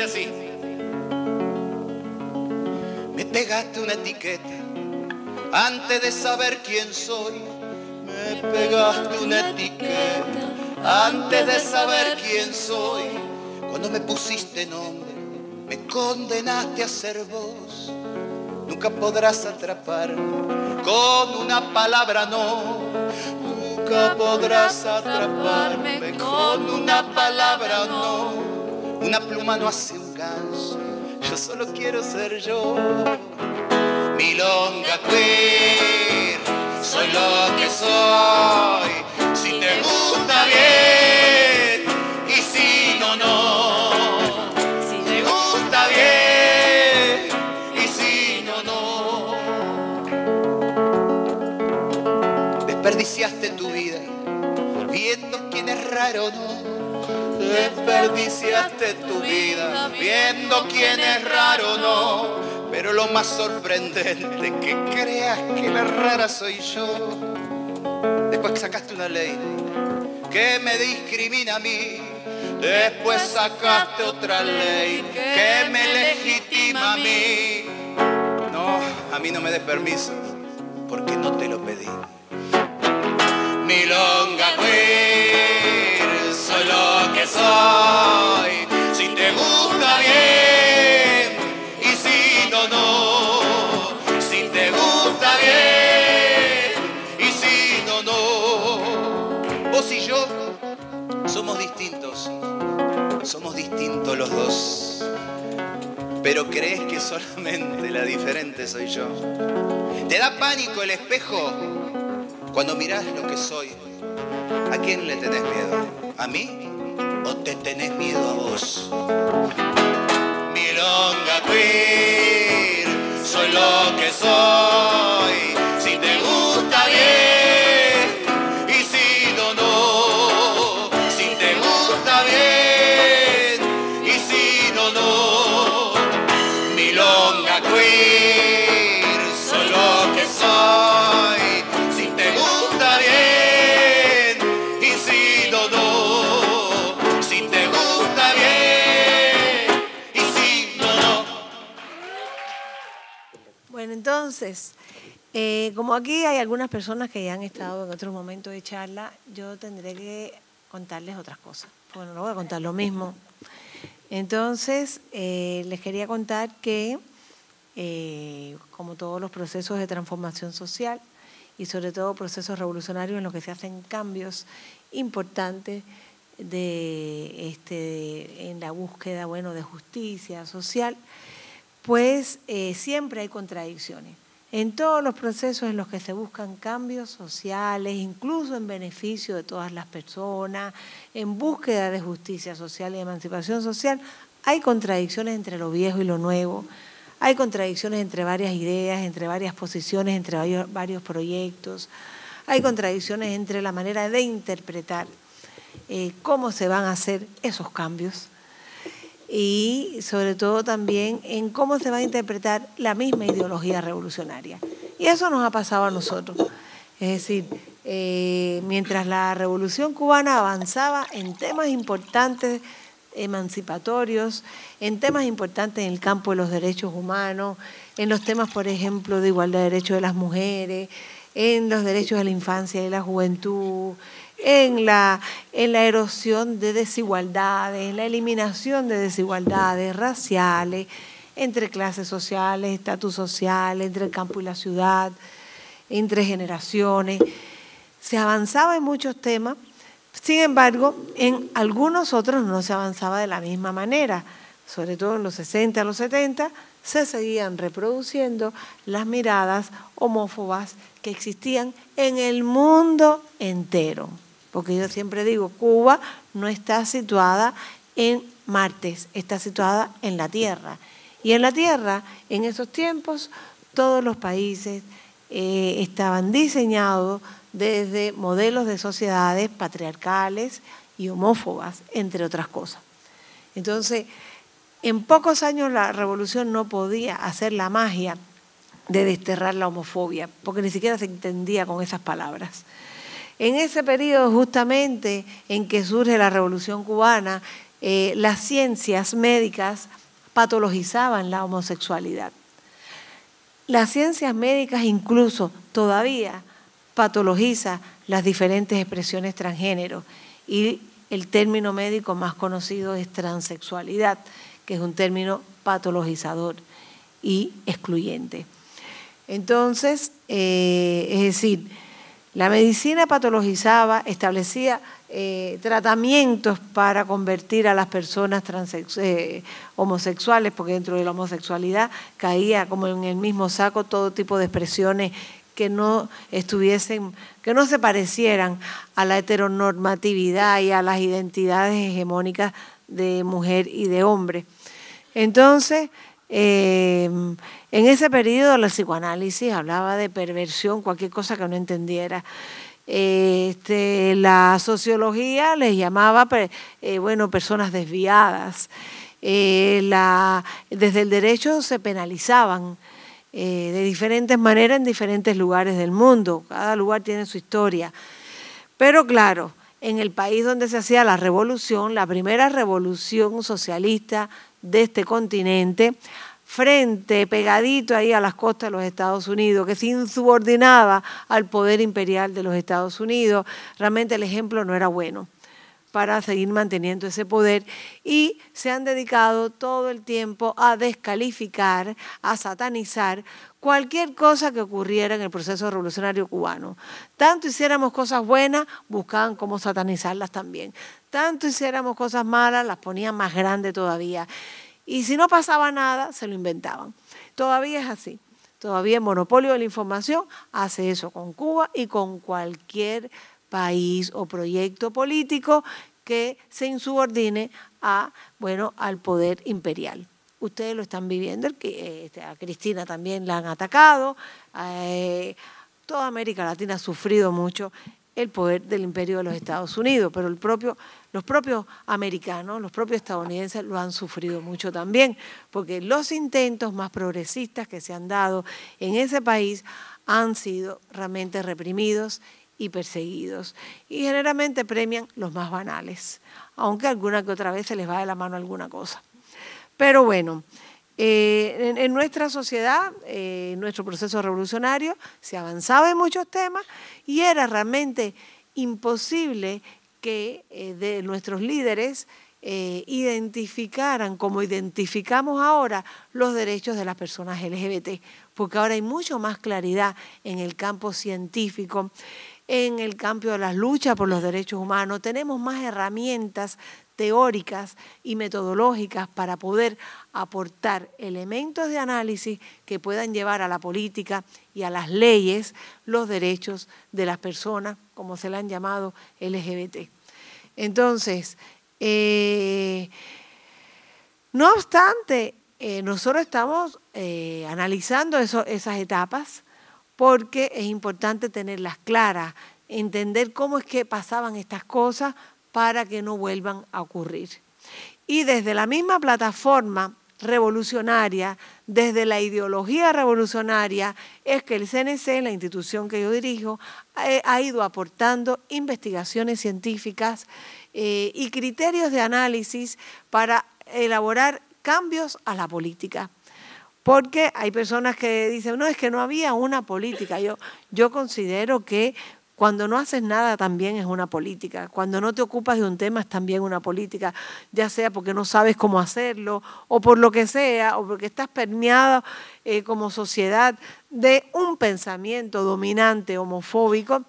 así. Me pegaste una etiqueta antes de saber quién soy. Me pegaste una etiqueta antes de saber quién soy. Cuando me pusiste nombre, me condenaste a ser vos. Nunca podrás atraparme con una palabra no. Nunca podrás atraparme con una palabra no una pluma no hace un ganso, yo solo quiero ser yo. Mi longa queer, soy lo que soy. Si te gusta bien y si no, no. Si te gusta bien y si no, no. Desperdiciaste tu vida viendo quién es raro, no desperdiciaste tu vida viendo quién es raro o no. Pero lo más sorprendente es que creas que la rara soy yo. Después sacaste una ley que me discrimina a mí. Después sacaste otra ley que me legitima a mí. No, a mí no me des permiso porque no te lo pedí. longa Queen Somos distintos los dos. Pero crees que solamente la diferente soy yo. Te da pánico el espejo cuando mirás lo que soy. ¿A quién le tenés miedo? ¿A mí? ¿O te tenés miedo a vos? Milonga Queer, soy lo que soy. Entonces, eh, como aquí hay algunas personas que ya han estado en otros momentos de charla, yo tendré que contarles otras cosas. Bueno, no voy a contar lo mismo. Entonces, eh, les quería contar que, eh, como todos los procesos de transformación social y sobre todo procesos revolucionarios en los que se hacen cambios importantes de, este, en la búsqueda bueno, de justicia social, pues siempre hay contradicciones en todos los procesos en los que se buscan cambios sociales, incluso en beneficio de todas las personas, en búsqueda de justicia social y emancipación social, hay contradicciones entre lo viejo y lo nuevo, hay contradicciones entre varias ideas, entre varias posiciones, entre varios, proyectos, hay contradicciones entre la manera de interpretar eh, cómo se van a hacer esos cambios y sobre todo también en cómo se va a interpretar la misma ideología revolucionaria. Y eso nos ha pasado a nosotros. Es decir, eh, mientras la revolución cubana avanzaba en temas importantes emancipatorios, en temas importantes en el campo de los derechos humanos, en los temas, por ejemplo, de igualdad de derechos de las mujeres, en los derechos de la infancia y la juventud, en la, erosión de desigualdades, en la eliminación de desigualdades raciales, entre clases sociales, estatus social, entre el campo y la ciudad, entre generaciones. Se avanzaba en muchos temas, sin embargo, en algunos otros no se avanzaba de la misma manera, sobre todo en los 60, los 70, se seguían reproduciendo las miradas homófobas que existían en el mundo entero porque yo siempre digo, Cuba no está situada en Martes, está situada en la Tierra. Y en la Tierra, en esos tiempos, todos los países eh, estaban diseñados desde modelos de sociedades patriarcales y homófobas, entre otras cosas. Entonces, en pocos años la revolución no podía hacer la magia de desterrar la homofobia, porque ni siquiera se entendía con esas palabras. En ese periodo justamente en que surge la revolución cubana, eh, las ciencias médicas patologizaban la homosexualidad. Las ciencias médicas incluso todavía patologizan las diferentes expresiones transgénero y el término médico más conocido es transexualidad, que es un término patologizador y excluyente. Entonces, eh, es decir, la medicina patologizaba, establecía eh, tratamientos para convertir a las personas eh, homosexuales, porque dentro de la homosexualidad caía como en el mismo saco todo tipo de expresiones que no estuviesen, que no se parecieran a la heteronormatividad y a las identidades hegemónicas de mujer y de hombre. Entonces, Em, en ese periodo la psicoanálisis hablaba de perversión, cualquier cosa que no entendiera. Este, la sociología les llamaba, eh, bueno, personas desviadas. Eh, desde el derecho se penalizaban eh, de diferentes maneras en diferentes lugares del mundo. Cada lugar tiene su historia. Pero claro, en el país donde se hacía la revolución, la primera revolución socialista de este continente, frente, pegadito ahí a las costas de los Estados Unidos, que se insubordinaba al poder imperial de los Estados Unidos, realmente el ejemplo no era bueno para seguir manteniendo ese poder y se han dedicado todo el tiempo a descalificar, a satanizar cualquier cosa que ocurriera en el proceso revolucionario cubano. Tanto hiciéramos cosas buenas, buscaban cómo satanizarlas también. Tanto hiciéramos cosas malas, las ponían más grandes todavía. Y si no pasaba nada, se lo inventaban. Todavía es así. Todavía el monopolio de la información hace eso con Cuba y con cualquier país o proyecto político que se insubordine a, bueno, al poder imperial. Ustedes lo están viviendo, este, a Cristina también la han atacado, eh, toda América Latina ha sufrido mucho el poder del imperio de los Estados Unidos, pero los propios americanos, los propios estadounidenses lo han sufrido mucho también, porque los intentos más progresistas que se han dado en ese país han sido realmente reprimidos y perseguidos. Y generalmente premian los más banales, aunque alguna que otra vez se les va de la mano alguna cosa. Pero bueno, eh, en, nuestra sociedad, eh, en nuestro proceso revolucionario, se avanzaba en muchos temas y era realmente imposible que eh, de nuestros líderes identificaran, como identificamos ahora, los derechos de las personas LGBT, porque ahora hay mucho más claridad en el campo científico en el campo de las luchas por los derechos humanos, tenemos más herramientas teóricas y metodológicas para poder aportar elementos de análisis que puedan llevar a la política y a las leyes los derechos de las personas, como se le han llamado LGBT. Entonces, eh, no obstante, eh, nosotros estamos eh, analizando esas etapas, porque es importante tenerlas claras, entender cómo es que pasaban estas cosas para que no vuelvan a ocurrir. Y desde la misma plataforma revolucionaria, desde la ideología revolucionaria, es que el CNC, la institución que yo dirijo, eh, ha ido aportando investigaciones científicas eh, y criterios de análisis para elaborar cambios a la política. Porque hay personas que dicen, no, es que no había una política. Yo, considero que cuando no haces nada también es una política. Cuando no te ocupas de un tema es también una política, ya sea porque no sabes cómo hacerlo o por lo que sea, o porque estás permeado eh, como sociedad de un pensamiento dominante homofóbico.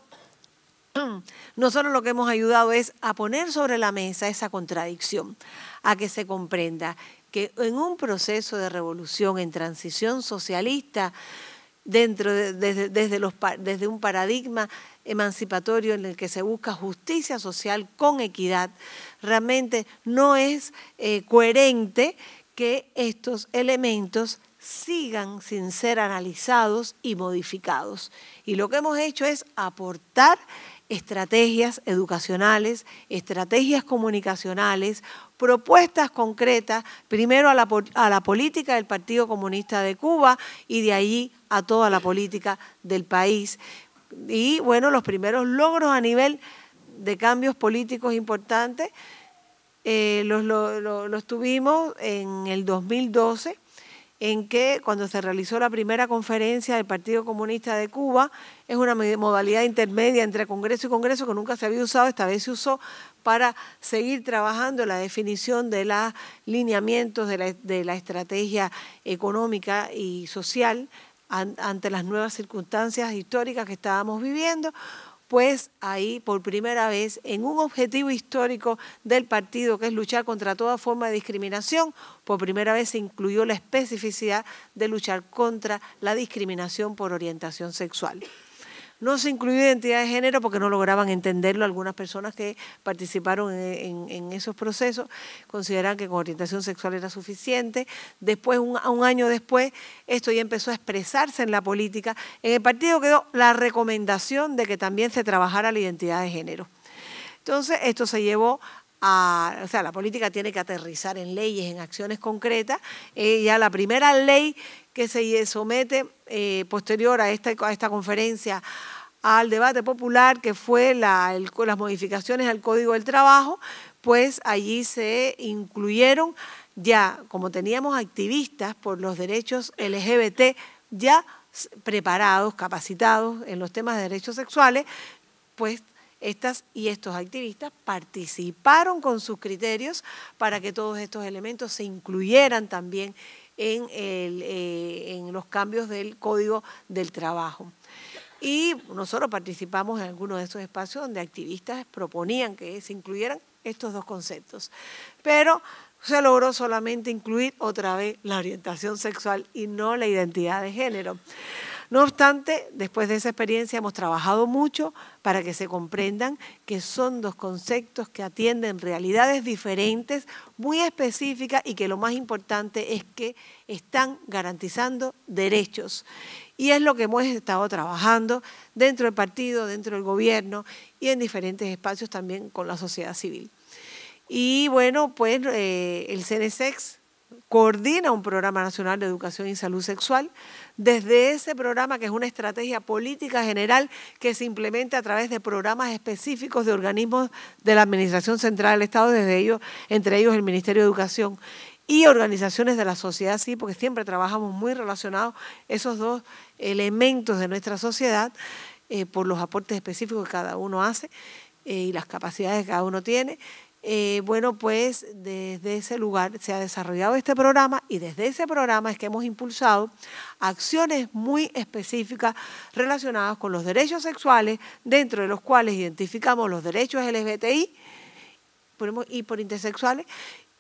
Nosotros lo que hemos ayudado es a poner sobre la mesa esa contradicción, a que se comprenda que en un proceso de revolución, en transición socialista, dentro desde, un paradigma emancipatorio en el que se busca justicia social con equidad, realmente no es eh, coherente que estos elementos sigan sin ser analizados y modificados. Y lo que hemos hecho es aportar estrategias educacionales, estrategias comunicacionales, propuestas concretas, primero a la, política del Partido Comunista de Cuba y de ahí a toda la política del país. Y bueno, los primeros logros a nivel de cambios políticos importantes eh, los tuvimos en el 2012 en que cuando se realizó la primera conferencia del Partido Comunista de Cuba, es una modalidad intermedia entre Congreso y Congreso que nunca se había usado, esta vez se usó para seguir trabajando la definición de los lineamientos de la, de la estrategia económica y social ante las nuevas circunstancias históricas que estábamos viviendo pues ahí por primera vez en un objetivo histórico del partido que es luchar contra toda forma de discriminación, por primera vez se incluyó la especificidad de luchar contra la discriminación por orientación sexual. No se incluyó identidad de género porque no lograban entenderlo. Algunas personas que participaron en, esos procesos consideran que con orientación sexual era suficiente. Después, un, un año después, esto ya empezó a expresarse en la política. En el partido quedó la recomendación de que también se trabajara la identidad de género. Entonces, esto se llevó a, o sea, la política tiene que aterrizar en leyes, en acciones concretas. Eh, ya la primera ley que se somete eh, posterior a esta, a esta conferencia al debate popular, que fue las modificaciones al Código del Trabajo, pues allí se incluyeron ya, como teníamos activistas por los derechos LGBT, ya preparados, capacitados en los temas de derechos sexuales, pues estas y estos activistas participaron con sus criterios para que todos estos elementos se incluyeran también eh, en, los cambios del código del trabajo. Y nosotros participamos en algunos de esos espacios donde activistas proponían que se incluyeran estos dos conceptos. Pero se logró solamente incluir otra vez la orientación sexual y no la identidad de género. No obstante, después de esa experiencia hemos trabajado mucho para que se comprendan que son dos conceptos que atienden realidades diferentes, muy específicas y que lo más importante es que están garantizando derechos. Y es lo que hemos estado trabajando dentro del partido, dentro del gobierno y en diferentes espacios también con la sociedad civil. Y bueno, pues eh, el CNSEX coordina un programa nacional de educación y salud sexual, desde ese programa que es una estrategia política general que se implementa a través de programas específicos de organismos de la Administración Central del Estado, desde ellos, entre ellos el Ministerio de Educación y organizaciones de la sociedad, sí, porque siempre trabajamos muy relacionados esos dos elementos de nuestra sociedad eh, por los aportes específicos que cada uno hace eh, y las capacidades que cada uno tiene eh, bueno, pues desde ese lugar se ha desarrollado este programa y desde ese programa es que hemos impulsado acciones muy específicas relacionadas con los derechos sexuales, dentro de los cuales identificamos los derechos LGBTI y por intersexuales,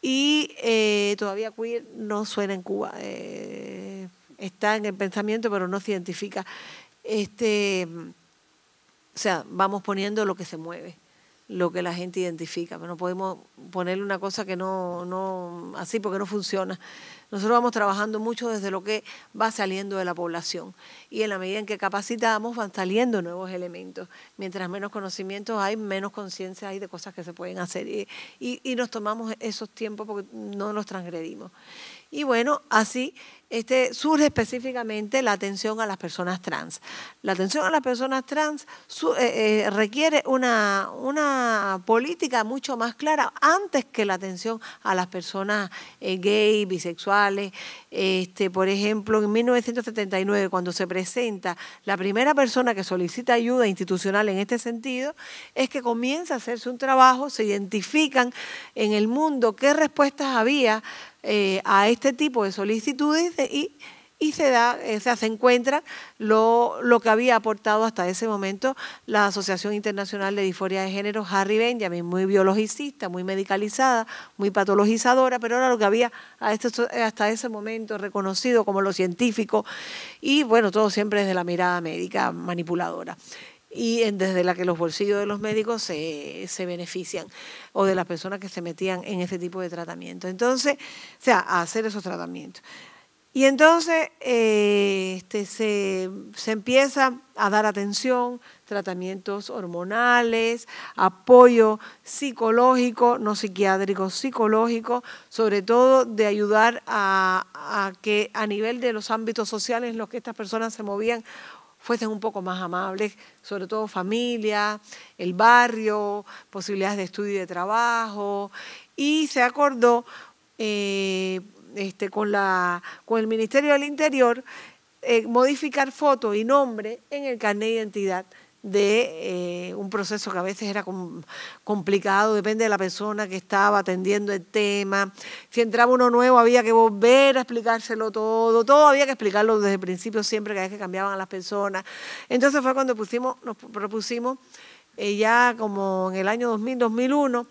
y eh, todavía queer no suena en Cuba, eh, está en el pensamiento pero no se identifica. Este, o sea, vamos poniendo lo que se mueve lo que la gente identifica, no podemos ponerle una cosa que no, no, así porque no funciona. Nosotros vamos trabajando mucho desde lo que va saliendo de la población y en la medida en que capacitamos van saliendo nuevos elementos. Mientras menos conocimientos hay, menos conciencia hay de cosas que se pueden hacer y, y nos tomamos esos tiempos porque no los transgredimos. Y bueno, así este, surge específicamente la atención a las personas trans. La atención a las personas trans eh, eh, requiere una, una, política mucho más clara antes que la atención a las personas eh, gay, bisexuales. Este, por ejemplo, en 1979, cuando se presenta la primera persona que solicita ayuda institucional en este sentido, es que comienza a hacerse un trabajo, se identifican en el mundo qué respuestas había eh, a este tipo de solicitudes y, se, da, eh, se encuentra lo, lo, que había aportado hasta ese momento la Asociación Internacional de Disforia de Género, Harry Benjamin, muy biologicista, muy medicalizada, muy patologizadora, pero era lo que había este hasta ese momento reconocido como lo científico y bueno, todo siempre desde la mirada médica manipuladora y desde la que los bolsillos de los médicos se, benefician o de las personas que se metían en ese tipo de tratamiento. Entonces, o sea, hacer esos tratamientos. Y entonces eh, este, se, se, empieza a dar atención, tratamientos hormonales, apoyo psicológico, no psiquiátrico, psicológico, sobre todo de ayudar a que a nivel de los ámbitos sociales en los que estas personas se movían fuesen un poco más amables, sobre todo familia, el barrio, posibilidades de estudio y de trabajo. Y se acordó eh, este, con, la, con el Ministerio del Interior eh, modificar foto y nombre en el carnet de identidad de eh, un proceso que a veces era complicado, depende de la persona que estaba atendiendo el tema. Si entraba uno nuevo había que volver a explicárselo todo, todo había que explicarlo desde el principio siempre, cada vez que cambiaban a las personas. Entonces fue cuando pusimos, nos propusimos eh, ya como en el año 2000, 2001,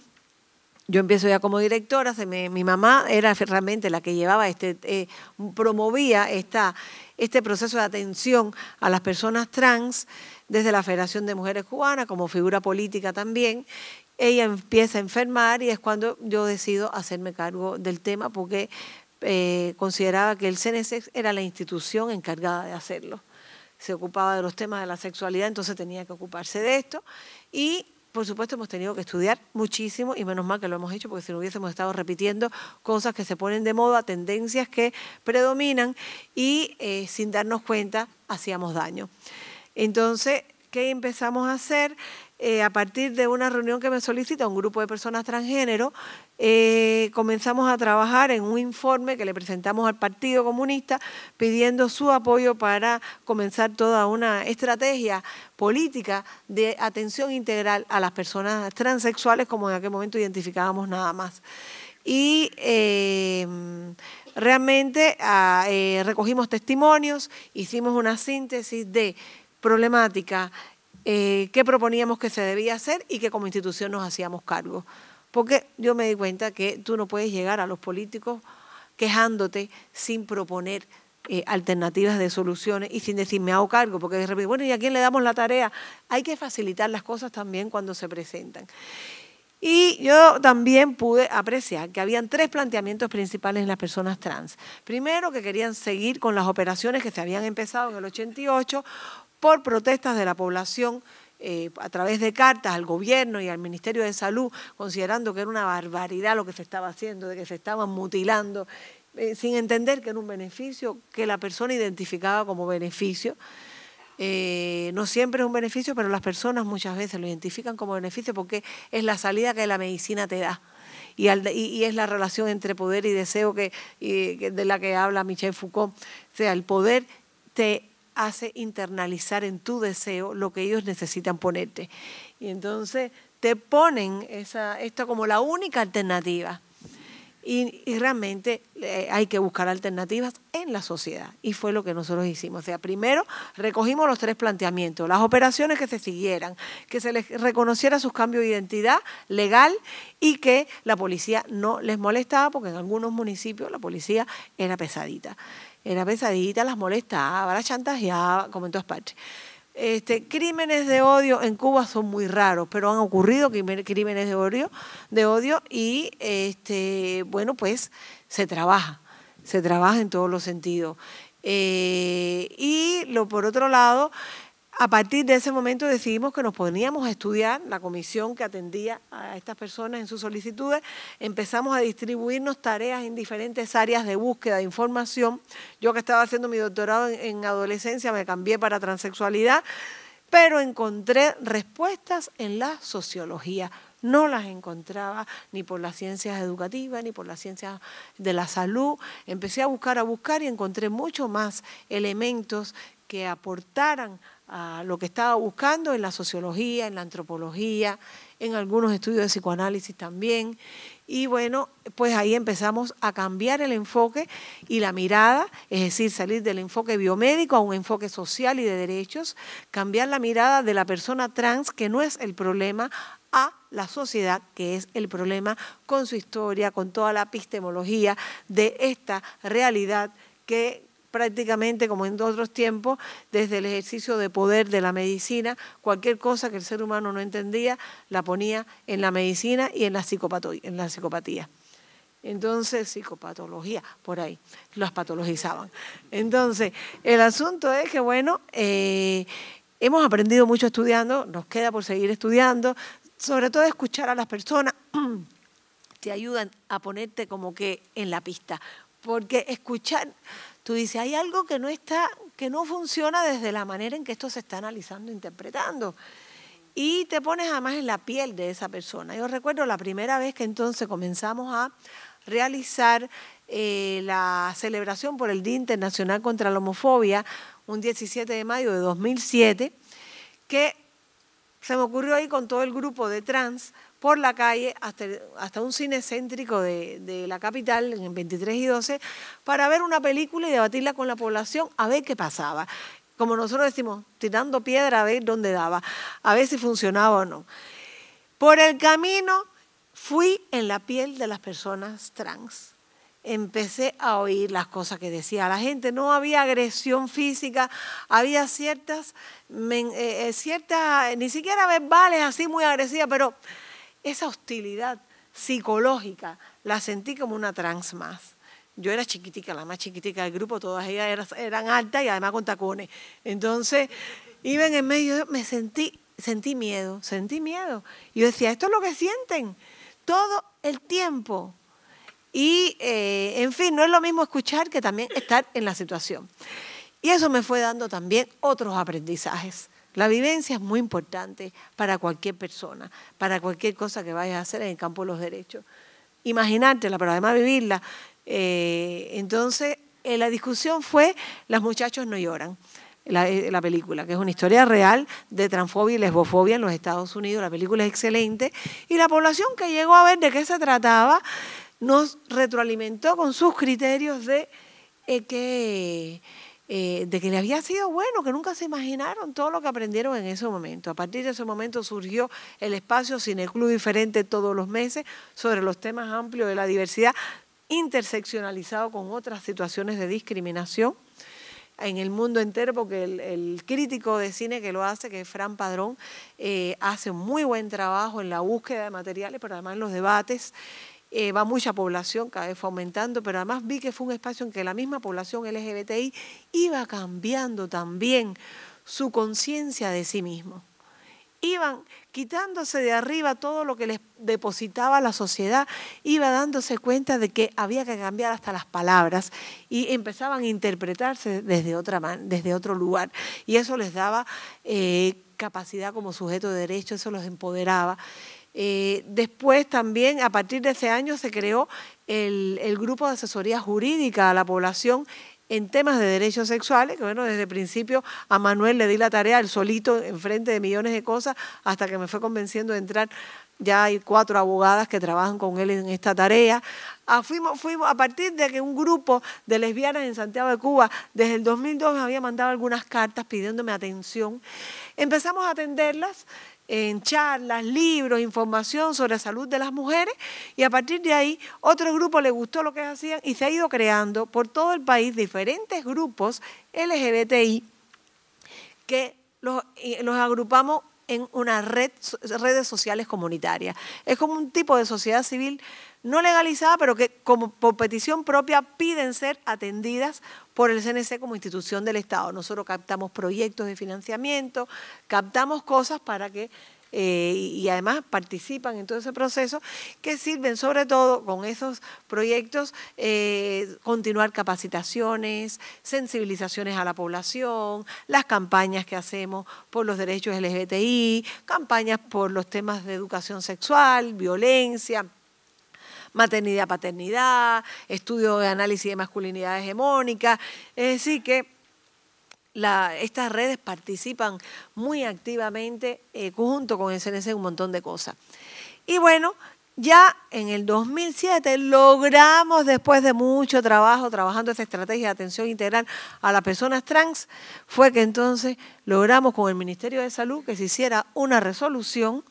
yo empiezo ya como directora, mi mamá era realmente la que llevaba este, eh, promovía esta, este proceso de atención a las personas trans desde la Federación de Mujeres Cubanas como figura política también. Ella empieza a enfermar y es cuando yo decido hacerme cargo del tema porque eh, consideraba que el CNSX era la institución encargada de hacerlo. Se ocupaba de los temas de la sexualidad, entonces tenía que ocuparse de esto. Y por supuesto, hemos tenido que estudiar muchísimo y menos mal que lo hemos hecho porque si no hubiésemos estado repitiendo cosas que se ponen de moda, tendencias que predominan y eh, sin darnos cuenta hacíamos daño. Entonces, ¿Qué empezamos a hacer eh, a partir de una reunión que me solicita un grupo de personas transgénero, eh, comenzamos a trabajar en un informe que le presentamos al Partido Comunista pidiendo su apoyo para comenzar toda una estrategia política de atención integral a las personas transexuales, como en aquel momento identificábamos nada más. Y eh, realmente ah, recogimos testimonios, hicimos una síntesis de problemática, eh, qué proponíamos que se debía hacer y que como institución nos hacíamos cargo. Porque yo me di cuenta que tú no puedes llegar a los políticos quejándote sin proponer eh, alternativas de soluciones y sin decir me hago cargo, porque de repente, bueno, ¿y a quién le damos la tarea? Hay que facilitar las cosas también cuando se presentan. Y yo también pude apreciar que habían tres planteamientos principales en las personas trans. Primero, que querían seguir con las operaciones que se habían empezado en el 88 por protestas de la población eh, a través de cartas al gobierno y al Ministerio de Salud, considerando que era una barbaridad lo que se estaba haciendo, de que se estaban mutilando, eh, sin entender que era un beneficio que la persona identificaba como beneficio. Eh, no siempre es un beneficio, pero las personas muchas veces lo identifican como beneficio porque es la salida que la medicina te da. Y, es la relación entre poder y deseo que, de la que habla Michel Foucault. O sea, el poder te hace internalizar en tu deseo lo que ellos necesitan ponerte. Y entonces te ponen esta esto como la única alternativa. Y, realmente eh, hay que buscar alternativas en la sociedad. Y fue lo que nosotros hicimos. O sea, primero recogimos los tres planteamientos, las operaciones que se siguieran, que se les reconociera sus cambios de identidad legal y que la policía no les molestaba, porque en algunos municipios la policía era pesadita. Era pesadita, las molestaba, las ya como en todas partes. Este, crímenes de odio en Cuba son muy raros, pero han ocurrido crímenes de odio, de odio y este, bueno, pues se trabaja, se trabaja en todos los sentidos. Eh, y lo por otro lado, a partir de ese momento decidimos que nos poníamos a estudiar, la comisión que atendía a estas personas en sus solicitudes, empezamos a distribuirnos tareas en diferentes áreas de búsqueda de información. Yo que estaba haciendo mi doctorado en, adolescencia me cambié para transexualidad, pero encontré respuestas en la sociología. No las encontraba ni por las ciencias educativas, ni por las ciencias de la salud. Empecé a buscar, a buscar y encontré mucho más elementos que aportaran a lo que estaba buscando en la sociología, en la antropología, en algunos estudios de psicoanálisis también. Y bueno, pues ahí empezamos a cambiar el enfoque y la mirada, es decir, salir del enfoque biomédico a un enfoque social y de derechos, cambiar la mirada de la persona trans, que no es el problema, a la sociedad, que es el problema con su historia, con toda la epistemología de esta realidad que prácticamente como en otros tiempos, desde el ejercicio de poder de la medicina, cualquier cosa que el ser humano no entendía, la ponía en la medicina y en la, psicopatía. Entonces, psicopatología, por ahí, las patologizaban. Entonces, el asunto es que, bueno, eh, hemos aprendido mucho estudiando, nos queda por seguir estudiando, sobre todo escuchar a las personas, te ayudan a ponerte como que en la pista, porque escuchar tú dices, hay algo que no está, que no funciona desde la manera en que esto se está analizando, interpretando. Y te pones además en la piel de esa persona. Yo recuerdo la primera vez que entonces comenzamos a realizar eh, la celebración por el Día Internacional contra la Homofobia, un 17 de mayo de 2007, que se me ocurrió ahí con todo el grupo de trans, por la calle hasta, hasta un cine céntrico de, la capital, en 23 y 12, para ver una película y debatirla con la población a ver qué pasaba. Como nosotros decimos, tirando piedra a ver dónde daba, a ver si funcionaba o no. Por el camino fui en la piel de las personas trans. Empecé a oír las cosas que decía la gente. No había agresión física, había ciertas, eh, eh, ciertas, ni siquiera verbales así muy agresivas, pero esa hostilidad psicológica la sentí como una trans más. Yo era chiquitica, la más chiquitica del grupo, todas ellas eran, altas y además con tacones. Entonces, iban en medio, me sentí, sentí miedo, sentí miedo. Yo decía, esto es lo que sienten todo el tiempo. Y, eh, en fin, no es lo mismo escuchar que también estar en la situación. Y eso me fue dando también otros aprendizajes. La vivencia es muy importante para cualquier persona, para cualquier cosa que vayas a hacer en el campo de los derechos. Imaginártela, pero además vivirla. Eh, entonces, la discusión fue Las muchachos no lloran. Eh, la, película, que es una historia real de transfobia y lesbofobia en los Estados Unidos. La película es excelente. Y la población que llegó a ver de qué se trataba nos retroalimentó con sus criterios de eh, que eh, de que le había sido bueno, que nunca se imaginaron todo lo que aprendieron en ese momento. A partir de ese momento surgió el espacio Cineclub diferente todos los meses sobre los temas amplios de la diversidad, interseccionalizado con otras situaciones de discriminación en el mundo entero, porque el, crítico de cine que lo hace, que es Fran Padrón, eh, hace un muy buen trabajo en la búsqueda de materiales, pero además en los debates eh, va mucha población, cada vez fue aumentando, pero además vi que fue un espacio en que la misma población LGBTI iba cambiando también su conciencia de sí mismo. Iban quitándose de arriba todo lo que les depositaba la sociedad, iba dándose cuenta de que había que cambiar hasta las palabras y empezaban a interpretarse desde, otra desde otro lugar. Y eso les daba eh, capacidad como sujeto de derecho, eso los empoderaba. Eh, después también, a partir de ese año, se creó el, grupo de asesoría jurídica a la población en temas de derechos sexuales, que bueno, desde el principio a Manuel le di la tarea, él solito, enfrente de millones de cosas, hasta que me fue convenciendo de entrar. Ya hay cuatro abogadas que trabajan con él en esta tarea. Ah, fuimos, a partir de que un grupo de lesbianas en Santiago de Cuba, desde el 2002 me había mandado algunas cartas pidiéndome atención, empezamos a atenderlas en charlas, libros, información sobre la salud de las mujeres y a partir de ahí otro grupo le gustó lo que hacían y se ha ido creando por todo el país diferentes grupos LGBTI que los, agrupamos en una redes sociales comunitarias. Es como un tipo de sociedad civil no legalizada, pero que como por petición propia piden ser atendidas por el CNC como institución del Estado. Nosotros captamos proyectos de financiamiento, captamos cosas para que, eh, y además participan en todo ese proceso, que sirven sobre todo con esos proyectos eh, continuar capacitaciones, sensibilizaciones a la población, las campañas que hacemos por los derechos LGBTI, campañas por los temas de educación sexual, violencia maternidad, paternidad, estudio de análisis de masculinidad hegemónica. Es decir, que estas redes participan muy activamente eh, junto con el CNC en un montón de cosas. Y bueno, ya en el 2007 logramos, después de mucho trabajo, trabajando esta estrategia de atención integral a las personas trans, fue que entonces logramos con el Ministerio de Salud que se hiciera una resolución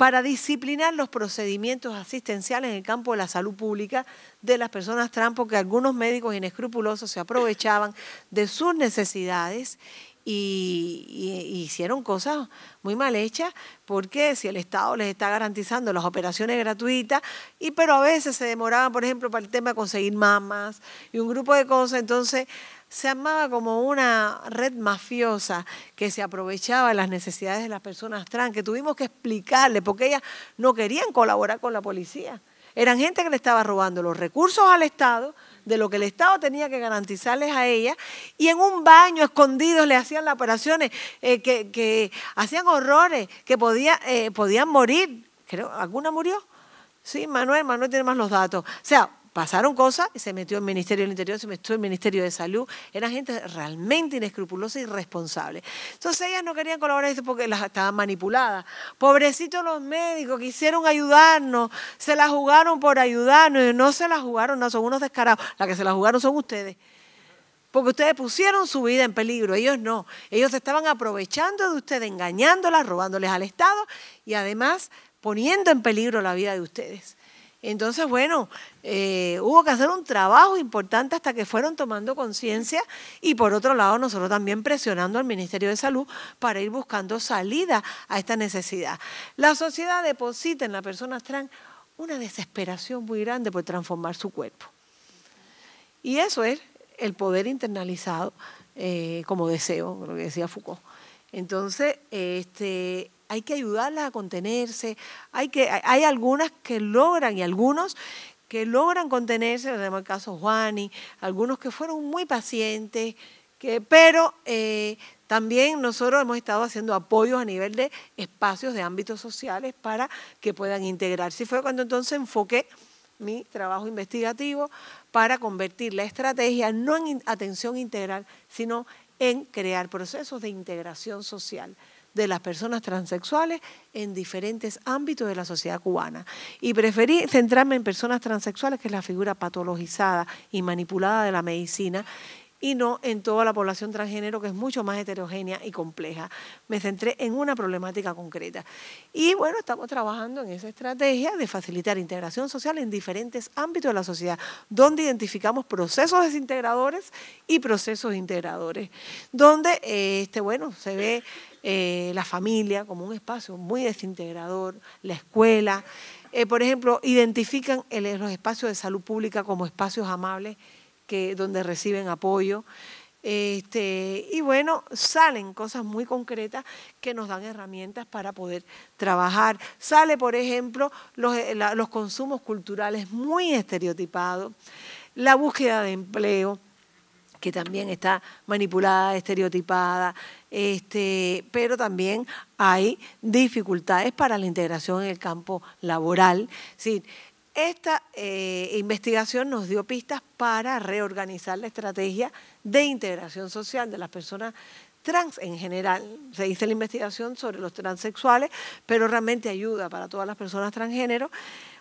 para disciplinar los procedimientos asistenciales en el campo de la salud pública de las personas trans, que algunos médicos inescrupulosos se aprovechaban de sus necesidades y, hicieron cosas muy mal hechas porque si el Estado les está garantizando las operaciones gratuitas y pero a veces se demoraban por ejemplo para el tema de conseguir mamas y un grupo de cosas entonces se armaba como una red mafiosa que se aprovechaba de las necesidades de las personas trans, que tuvimos que explicarle porque ellas no querían colaborar con la policía. Eran gente que le estaba robando los recursos al Estado, de lo que el Estado tenía que garantizarles a ellas, y en un baño escondido le hacían las operaciones eh, que, hacían horrores, que podía, eh, podían morir. Creo, ¿Alguna murió? Sí, Manuel, Manuel tiene más los datos. O sea, pasaron cosas, y se metió en el Ministerio del Interior, se metió en el Ministerio de Salud, eran gente realmente inescrupulosa y irresponsable. Entonces ellas no querían colaborar porque las estaban manipuladas. Pobrecitos los médicos, quisieron ayudarnos, se la jugaron por ayudarnos, no se la jugaron, no, son unos descarados, la que se la jugaron son ustedes. Porque ustedes pusieron su vida en peligro, ellos no. Ellos estaban aprovechando de ustedes, engañándolas, robándoles al Estado y además poniendo en peligro la vida de ustedes. Entonces, bueno, eh, hubo que hacer un trabajo importante hasta que fueron tomando conciencia y por otro lado nosotros también presionando al Ministerio de Salud para ir buscando salida a esta necesidad. La sociedad deposita en la personas trans una desesperación muy grande por transformar su cuerpo. Y eso es el poder internalizado eh, como deseo, lo que decía Foucault. Entonces, este, hay que ayudarlas a contenerse, hay, algunas que logran y algunos que logran contenerse, tenemos el caso Juani, algunos que fueron muy pacientes, pero eh, también nosotros hemos estado haciendo apoyos a nivel de espacios de ámbitos sociales para que puedan integrarse. Y fue cuando entonces enfoqué mi trabajo investigativo para convertir la estrategia no en atención integral, sino en crear procesos de integración social de las personas transexuales en diferentes ámbitos de la sociedad cubana. Y preferí centrarme en personas transexuales, que es la figura patologizada y manipulada de la medicina, y no en toda la población transgénero que es mucho más heterogénea y compleja. Me centré en una problemática concreta. Y bueno, estamos trabajando en esa estrategia de facilitar integración social en diferentes ámbitos de la sociedad, donde identificamos procesos desintegradores y procesos integradores, donde eh, este, bueno, se ve eh, la familia como un espacio muy desintegrador, la escuela, eh, por ejemplo, identifican los espacios de salud pública como espacios amables donde reciben apoyo. Este, y bueno, salen cosas muy concretas que nos dan herramientas para poder trabajar. Sale, por ejemplo, eh, los, consumos culturales muy estereotipados, la búsqueda de empleo, que también está manipulada, estereotipada, este, pero también hay dificultades para la integración en el campo laboral. Es decir, esta eh, investigación nos dio pistas para reorganizar la estrategia de integración social de las personas trans en general. Se hizo la investigación sobre los transexuales, pero realmente ayuda para todas las personas transgénero.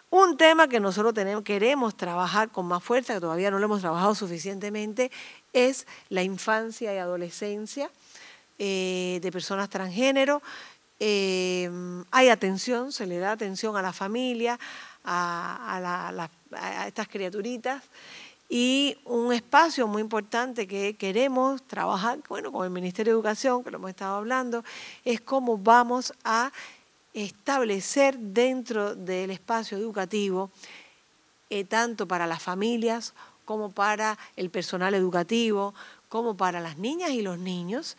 Un tema que nosotros queremos trabajar con más fuerza, que todavía no lo hemos trabajado suficientemente, es la infancia y adolescencia eh, de personas transgénero. Em, hay atención, se le da atención a la familia, a, estas criaturitas y un espacio muy importante que queremos trabajar, bueno, con el Ministerio de Educación, que lo hemos estado hablando, es cómo vamos a establecer dentro del espacio educativo, eh, tanto para las familias como para el personal educativo, como para las niñas y los niños,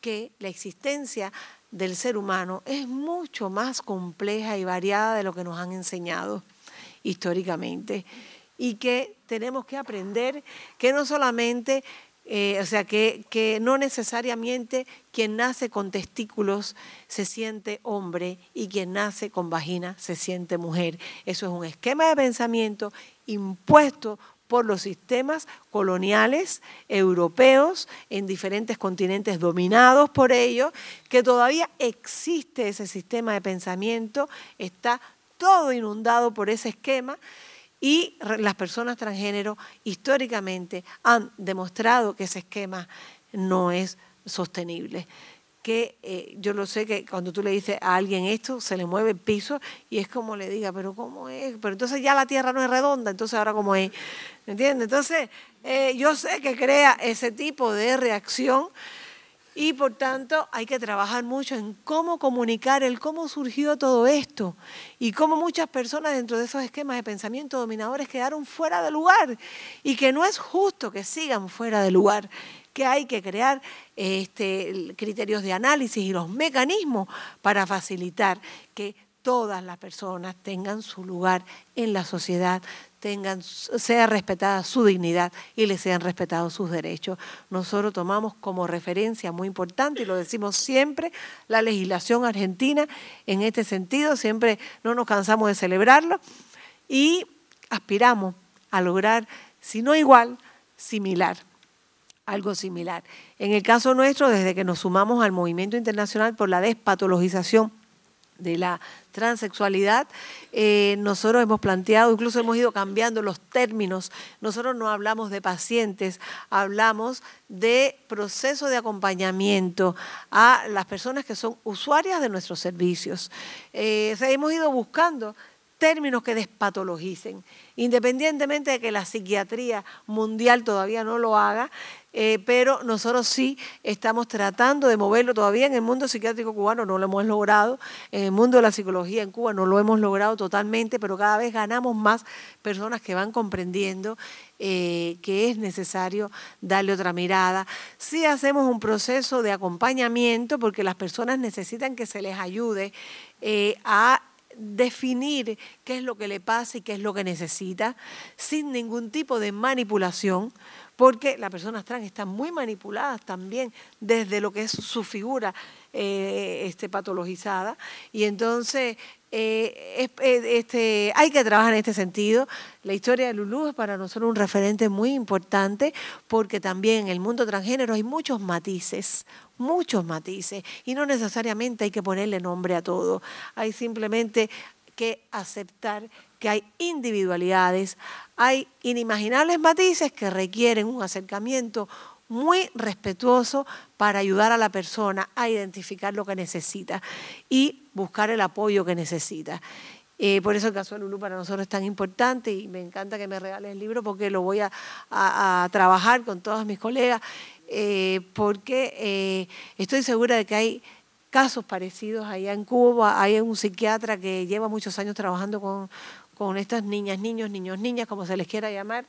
que la existencia del ser humano es mucho más compleja y variada de lo que nos han enseñado históricamente y que tenemos que aprender que no solamente, eh, o sea, que, que no necesariamente quien nace con testículos se siente hombre y quien nace con vagina se siente mujer. Eso es un esquema de pensamiento impuesto por los sistemas coloniales europeos en diferentes continentes dominados por ellos, que todavía existe ese sistema de pensamiento, está todo inundado por ese esquema y las personas transgénero históricamente han demostrado que ese esquema no es sostenible que eh, yo lo sé que cuando tú le dices a alguien esto, se le mueve el piso y es como le diga, pero ¿cómo es? Pero entonces ya la Tierra no es redonda, entonces ahora ¿cómo es? ¿Me entiendes? Entonces eh, yo sé que crea ese tipo de reacción y por tanto hay que trabajar mucho en cómo comunicar el cómo surgió todo esto y cómo muchas personas dentro de esos esquemas de pensamiento dominadores quedaron fuera de lugar y que no es justo que sigan fuera de lugar que hay que crear este, criterios de análisis y los mecanismos para facilitar que todas las personas tengan su lugar en la sociedad, tengan, sea respetada su dignidad y les sean respetados sus derechos. Nosotros tomamos como referencia muy importante, y lo decimos siempre, la legislación argentina en este sentido, siempre no nos cansamos de celebrarlo y aspiramos a lograr, si no igual, similar algo similar. En el caso nuestro, desde que nos sumamos al movimiento internacional por la despatologización de la transexualidad, eh, nosotros hemos planteado, incluso hemos ido cambiando los términos, nosotros no hablamos de pacientes, hablamos de proceso de acompañamiento a las personas que son usuarias de nuestros servicios. Eh, hemos ido buscando términos que despatologicen. Independientemente de que la psiquiatría mundial todavía no lo haga, eh, pero nosotros sí estamos tratando de moverlo todavía en el mundo psiquiátrico cubano, no lo hemos logrado, en el mundo de la psicología en Cuba no lo hemos logrado totalmente, pero cada vez ganamos más personas que van comprendiendo eh, que es necesario darle otra mirada. Sí hacemos un proceso de acompañamiento porque las personas necesitan que se les ayude eh, a definir qué es lo que le pasa y qué es lo que necesita, sin ningún tipo de manipulación, porque las personas trans están muy manipuladas también desde lo que es su figura eh, este, patologizada. Y entonces eh, eh, este, hay que trabajar en este sentido. La historia de Lulú es para nosotros un referente muy importante porque también en el mundo transgénero hay muchos matices, muchos matices y no necesariamente hay que ponerle nombre a todo. Hay simplemente que aceptar que hay individualidades, hay inimaginables matices que requieren un acercamiento muy respetuoso para ayudar a la persona a identificar lo que necesita y buscar el apoyo que necesita. Eh, por eso el caso de Lulú para nosotros es tan importante y me encanta que me regales el libro porque lo voy a, trabajar con todos mis colegas, eh, porque eh, estoy segura de que hay casos parecidos allá en Cuba. Hay un psiquiatra que lleva muchos años trabajando con, con estas niñas, niños, niños, niñas, como se les quiera llamar.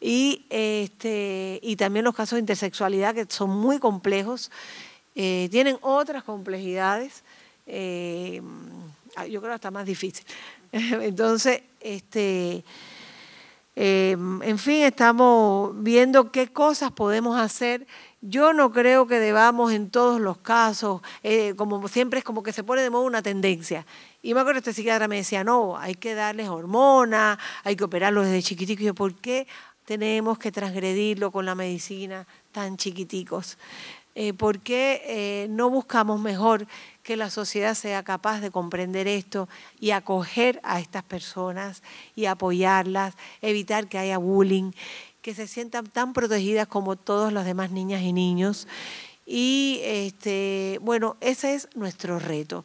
Y, este, y también los casos de intersexualidad que son muy complejos, eh, tienen otras complejidades, eh, yo creo hasta más difícil. Entonces, este, eh, en fin, estamos viendo qué cosas podemos hacer yo no creo que debamos en todos los casos, eh, como siempre es como que se pone de moda una tendencia. Y me acuerdo este psiquiatra me decía, no, hay que darles hormonas, hay que operarlos desde chiquiticos. Y ¿por qué tenemos que transgredirlo con la medicina tan chiquiticos? Eh, ¿Por qué eh, no buscamos mejor que la sociedad sea capaz de comprender esto y acoger a estas personas y apoyarlas, evitar que haya bullying? que se sientan tan protegidas como todas las demás niñas y niños. Y este, bueno, ese es nuestro reto.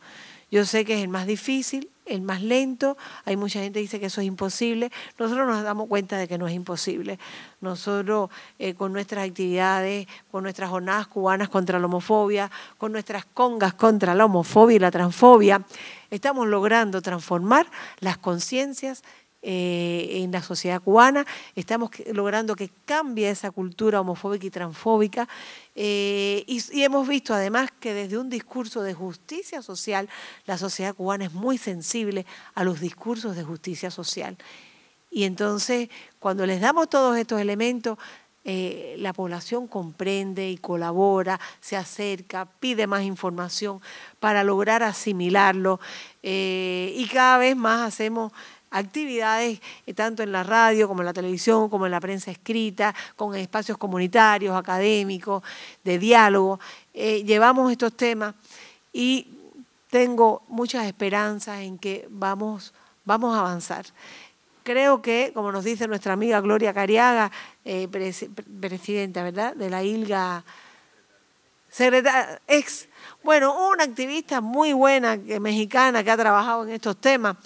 Yo sé que es el más difícil, el más lento. Hay mucha gente que dice que eso es imposible. Nosotros nos damos cuenta de que no es imposible. Nosotros eh, con nuestras actividades, con nuestras jornadas cubanas contra la homofobia, con nuestras congas contra la homofobia y la transfobia, estamos logrando transformar las conciencias eh, en la sociedad cubana. Estamos logrando que cambie esa cultura homofóbica y transfóbica. Eh, y, hemos visto además que desde un discurso de justicia social, la sociedad cubana es muy sensible a los discursos de justicia social. Y entonces, cuando les damos todos estos elementos, eh, la población comprende y colabora, se acerca, pide más información para lograr asimilarlo y cada vez más hacemos actividades eh, tanto en la radio como en la televisión, como en la prensa escrita, con espacios comunitarios, académicos, de diálogo. Eh, llevamos estos temas y tengo muchas esperanzas en que vamos, vamos a avanzar. Creo que, como nos dice nuestra amiga Gloria Cariaga, eh, presidenta ¿verdad? de la ILGA, secretaria, ex, bueno, una activista muy buena, mexicana, que ha trabajado en estos temas,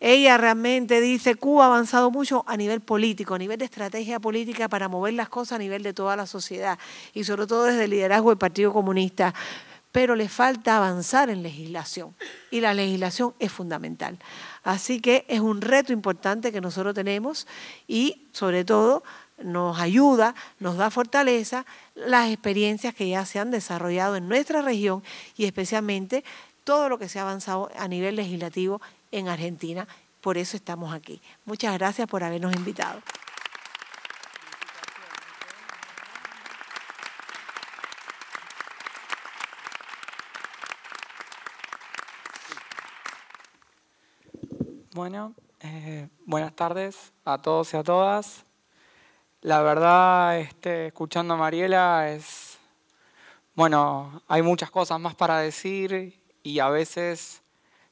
ella realmente dice, Cuba ha avanzado mucho a nivel político, a nivel de estrategia política para mover las cosas a nivel de toda la sociedad y sobre todo desde el liderazgo del Partido Comunista pero le falta avanzar en legislación y la legislación es fundamental. Así que es un reto importante que nosotros tenemos y sobre todo nos ayuda, nos da fortaleza las experiencias que ya se han desarrollado en nuestra región y especialmente todo lo que se ha avanzado a nivel legislativo en Argentina. Por eso estamos aquí. Muchas gracias por habernos invitado. Bueno, eh, buenas tardes a todos y a todas. La verdad, este, escuchando a Mariela es, bueno, hay muchas cosas más para decir y a veces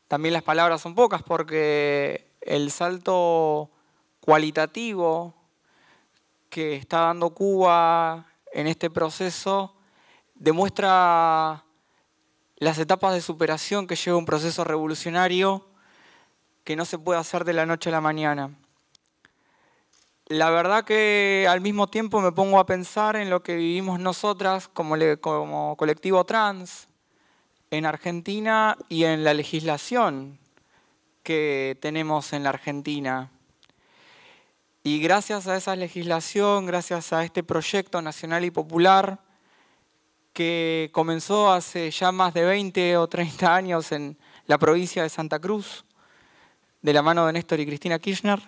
también las palabras son pocas porque el salto cualitativo que está dando Cuba en este proceso demuestra las etapas de superación que lleva un proceso revolucionario que no se puede hacer de la noche a la mañana. La verdad que al mismo tiempo me pongo a pensar en lo que vivimos nosotras como, colectivo trans, en Argentina y en la legislación que tenemos en la Argentina. Y gracias a esa legislación, gracias a este proyecto nacional y popular que comenzó hace ya más de 20 o 30 años en la provincia de Santa Cruz, de la mano de Néstor y Cristina Kirchner,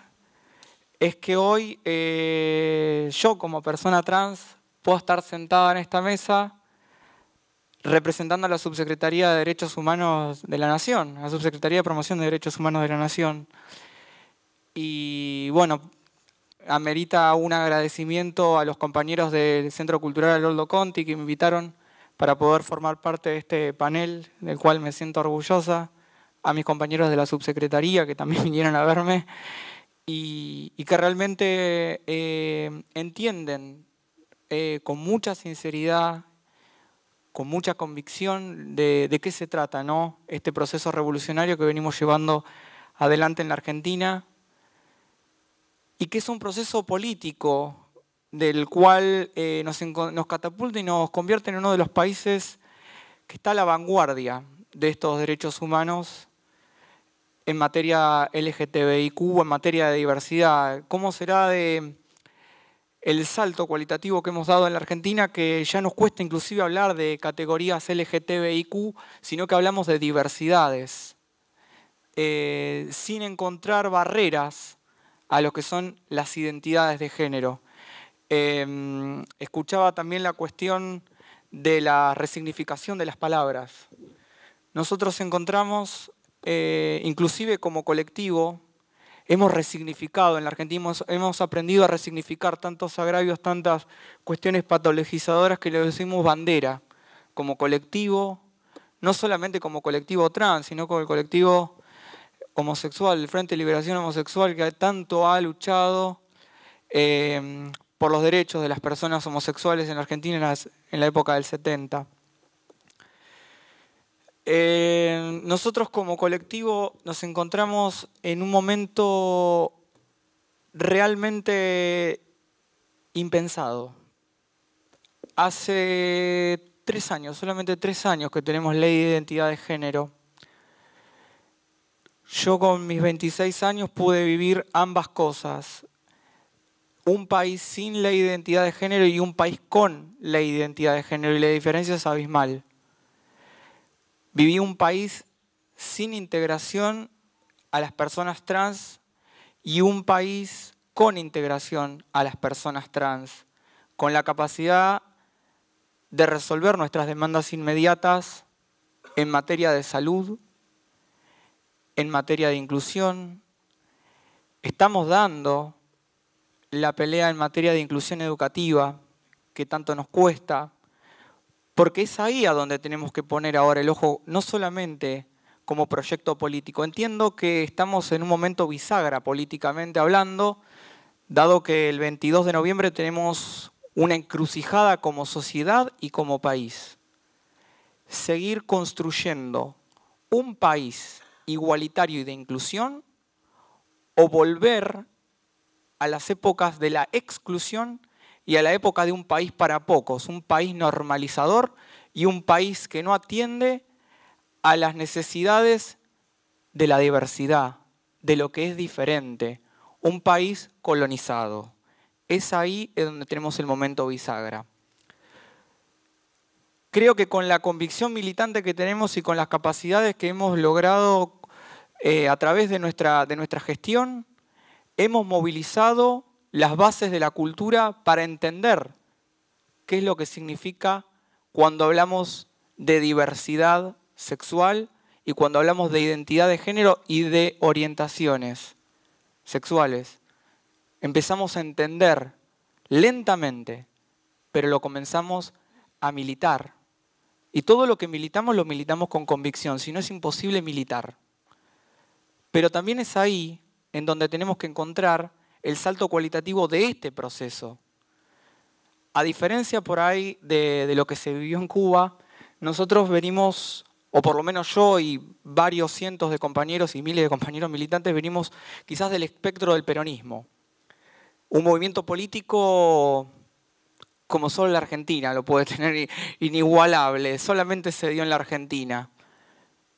es que hoy eh, yo como persona trans puedo estar sentada en esta mesa representando a la Subsecretaría de Derechos Humanos de la Nación, a la Subsecretaría de Promoción de Derechos Humanos de la Nación. Y bueno, amerita un agradecimiento a los compañeros del Centro Cultural Aloldo Conti que me invitaron para poder formar parte de este panel, del cual me siento orgullosa, a mis compañeros de la Subsecretaría que también vinieron a verme y, que realmente eh, entienden eh, con mucha sinceridad con mucha convicción de, qué se trata ¿no? este proceso revolucionario que venimos llevando adelante en la Argentina y que es un proceso político del cual eh, nos, nos, catapulta y nos convierte en uno de los países que está a la vanguardia de estos derechos humanos en materia LGTBIQ, en materia de diversidad. ¿Cómo será de el salto cualitativo que hemos dado en la Argentina, que ya nos cuesta inclusive hablar de categorías LGTBIQ, sino que hablamos de diversidades, eh, sin encontrar barreras a lo que son las identidades de género. Em, escuchaba también la cuestión de la resignificación de las palabras. Nosotros encontramos, eh, inclusive como colectivo, hemos resignificado, en la Argentina hemos, aprendido a resignificar tantos agravios, tantas cuestiones patologizadoras que le decimos bandera, como colectivo, no solamente como colectivo trans, sino como el colectivo homosexual, el Frente de Liberación Homosexual, que tanto ha luchado eh, por los derechos de las personas homosexuales en la Argentina en la época del 70. Eh, nosotros como colectivo nos encontramos en un momento realmente impensado. Hace tres años, solamente tres años que tenemos ley de identidad de género. Yo con mis 26 años pude vivir ambas cosas. Un país sin ley de identidad de género y un país con ley de identidad de género. Y la diferencia es abismal viví un país sin integración a las personas trans y un país con integración a las personas trans, con la capacidad de resolver nuestras demandas inmediatas en materia de salud, en materia de inclusión. Estamos dando la pelea en materia de inclusión educativa, que tanto nos cuesta, porque es ahí a donde tenemos que poner ahora el ojo, no solamente como proyecto político. Entiendo que estamos en un momento bisagra políticamente hablando, dado que el 22 de noviembre tenemos una encrucijada como sociedad y como país. Seguir construyendo un país igualitario y de inclusión o volver a las épocas de la exclusión y a la época de un país para pocos, un país normalizador y un país que no atiende a las necesidades de la diversidad, de lo que es diferente, un país colonizado. Es ahí donde tenemos el momento bisagra. Creo que con la convicción militante que tenemos y con las capacidades que hemos logrado eh, a través de nuestra, de nuestra gestión, hemos movilizado las bases de la cultura para entender qué es lo que significa cuando hablamos de diversidad sexual y cuando hablamos de identidad de género y de orientaciones sexuales. Empezamos a entender lentamente, pero lo comenzamos a militar. Y todo lo que militamos lo militamos con convicción, si no es imposible militar. Pero también es ahí en donde tenemos que encontrar el salto cualitativo de este proceso. A diferencia por ahí de, lo que se vivió en Cuba, nosotros venimos, o por lo menos yo y varios cientos de compañeros y miles de compañeros militantes, venimos quizás del espectro del peronismo. Un movimiento político como solo la Argentina lo puede tener inigualable, solamente se dio en la Argentina.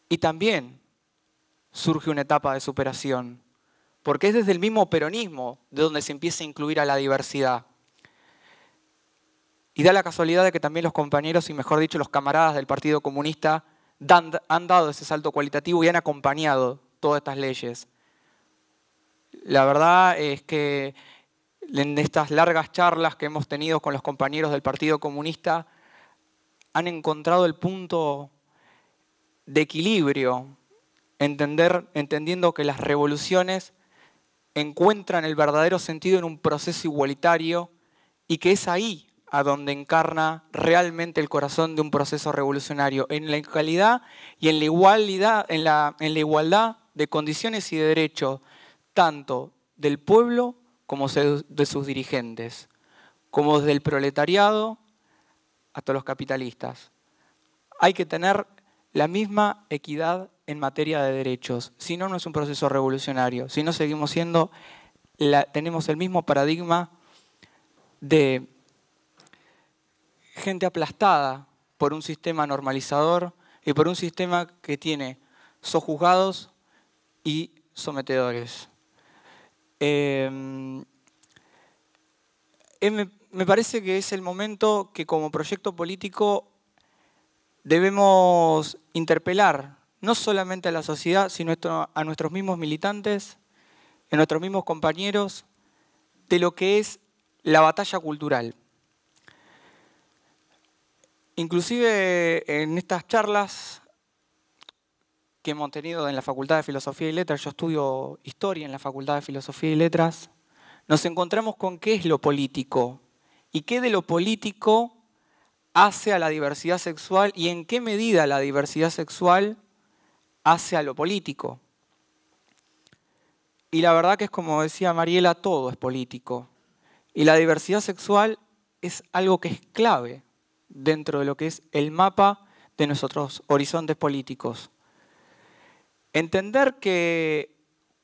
Y también surge una etapa de superación porque es desde el mismo peronismo de donde se empieza a incluir a la diversidad. Y da la casualidad de que también los compañeros, y mejor dicho, los camaradas del Partido Comunista, han dado ese salto cualitativo y han acompañado todas estas leyes. La verdad es que en estas largas charlas que hemos tenido con los compañeros del Partido Comunista, han encontrado el punto de equilibrio, entendiendo que las revoluciones encuentran el verdadero sentido en un proceso igualitario y que es ahí a donde encarna realmente el corazón de un proceso revolucionario, en la igualdad y en la igualdad, en la, en la igualdad de condiciones y de derechos, tanto del pueblo como de sus dirigentes, como desde el proletariado hasta los capitalistas. Hay que tener la misma equidad en materia de derechos. Si no, no es un proceso revolucionario. Si no, seguimos siendo, tenemos el mismo paradigma de gente aplastada por un sistema normalizador y por un sistema que tiene sojuzgados y sometedores. Eh, em, me parece que es el momento que como proyecto político debemos interpelar no solamente a la sociedad, sino a nuestros mismos militantes, a nuestros mismos compañeros, de lo que es la batalla cultural. Inclusive en estas charlas que hemos tenido en la Facultad de Filosofía y Letras, yo estudio historia en la Facultad de Filosofía y Letras, nos encontramos con qué es lo político y qué de lo político hace a la diversidad sexual y en qué medida la diversidad sexual hacia lo político. Y la verdad que es como decía Mariela, todo es político. Y la diversidad sexual es algo que es clave dentro de lo que es el mapa de nuestros horizontes políticos. Entender que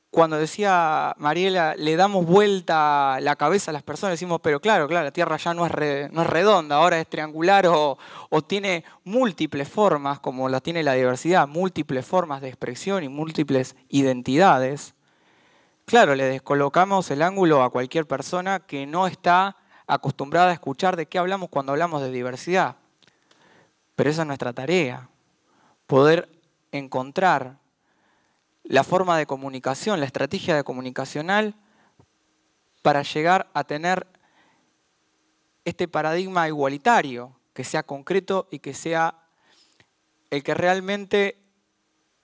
cuando decía Mariela, le damos vuelta la cabeza a las personas, decimos, pero claro, claro, la Tierra ya no es, redonda, ahora es triangular o, o, tiene múltiples formas, como la tiene la diversidad, múltiples formas de expresión y múltiples identidades. Claro, le descolocamos el ángulo a cualquier persona que no está acostumbrada a escuchar de qué hablamos cuando hablamos de diversidad. Pero esa es nuestra tarea, poder encontrar la forma de comunicación, la estrategia de comunicacional para llegar a tener este paradigma igualitario, que sea concreto y que sea el que realmente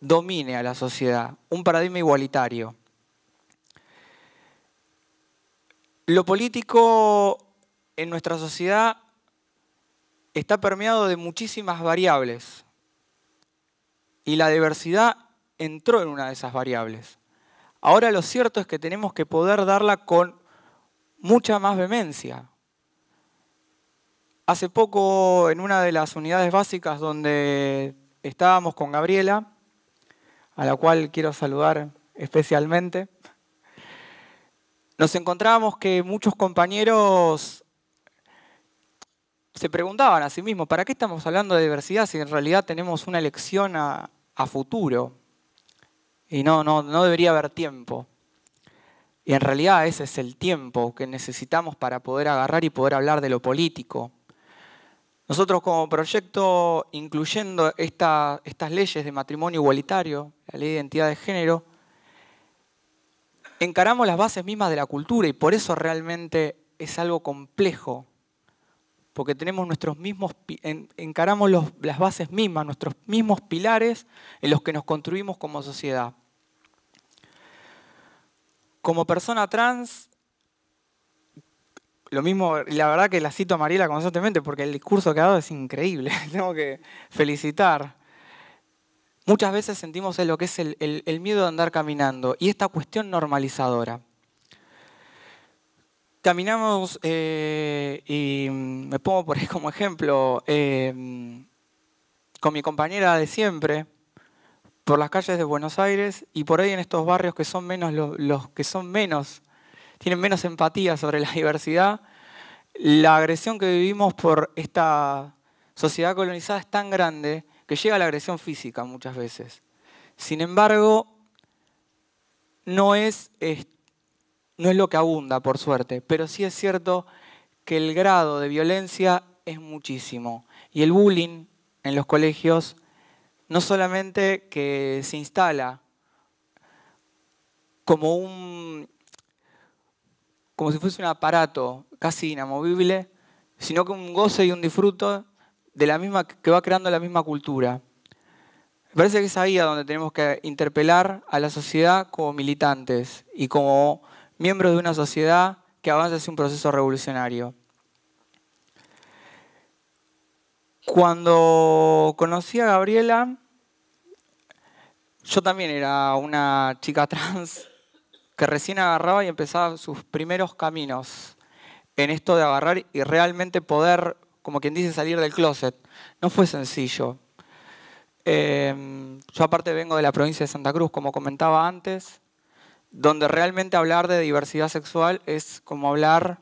domine a la sociedad, un paradigma igualitario. Lo político en nuestra sociedad está permeado de muchísimas variables y la diversidad entró en una de esas variables. Ahora lo cierto es que tenemos que poder darla con mucha más vehemencia. Hace poco, en una de las unidades básicas donde estábamos con Gabriela, a la cual quiero saludar especialmente, nos encontrábamos que muchos compañeros se preguntaban a sí mismos, ¿para qué estamos hablando de diversidad si en realidad tenemos una elección a, a futuro? y no, no, no debería haber tiempo. Y en realidad ese es el tiempo que necesitamos para poder agarrar y poder hablar de lo político. Nosotros como proyecto, incluyendo estas leyes de matrimonio igualitario, la ley de identidad de género, encaramos las bases mismas de la cultura y por eso realmente es algo complejo, porque tenemos nuestros mismos, encaramos las bases mismas, nuestros mismos pilares en los que nos construimos como sociedad como persona trans, lo mismo, la verdad que la cito a Mariela constantemente porque el discurso que ha dado es increíble, tengo que felicitar. Muchas veces sentimos lo que es el, miedo de andar caminando y esta cuestión normalizadora. Caminamos, eh, y me pongo por ahí como ejemplo, eh, con mi compañera de siempre, por las calles de Buenos Aires y por ahí en estos barrios que son menos los, que son menos, tienen menos empatía sobre la diversidad, la agresión que vivimos por esta sociedad colonizada es tan grande que llega a la agresión física muchas veces. Sin embargo, no es, no es lo que abunda, por suerte, pero sí es cierto que el grado de violencia es muchísimo. Y el bullying en los colegios no solamente que se instala como un como si fuese un aparato casi inamovible, sino que un goce y un disfruto de la misma que va creando la misma cultura. Me parece que es ahí donde tenemos que interpelar a la sociedad como militantes y como miembros de una sociedad que avanza hacia un proceso revolucionario. Cuando conocí a Gabriela, yo también era una chica trans que recién agarraba y empezaba sus primeros caminos en esto de agarrar y realmente poder, como quien dice, salir del closet. No fue sencillo. Em, yo aparte vengo de la provincia de Santa Cruz, como comentaba antes, donde realmente hablar de diversidad sexual es como hablar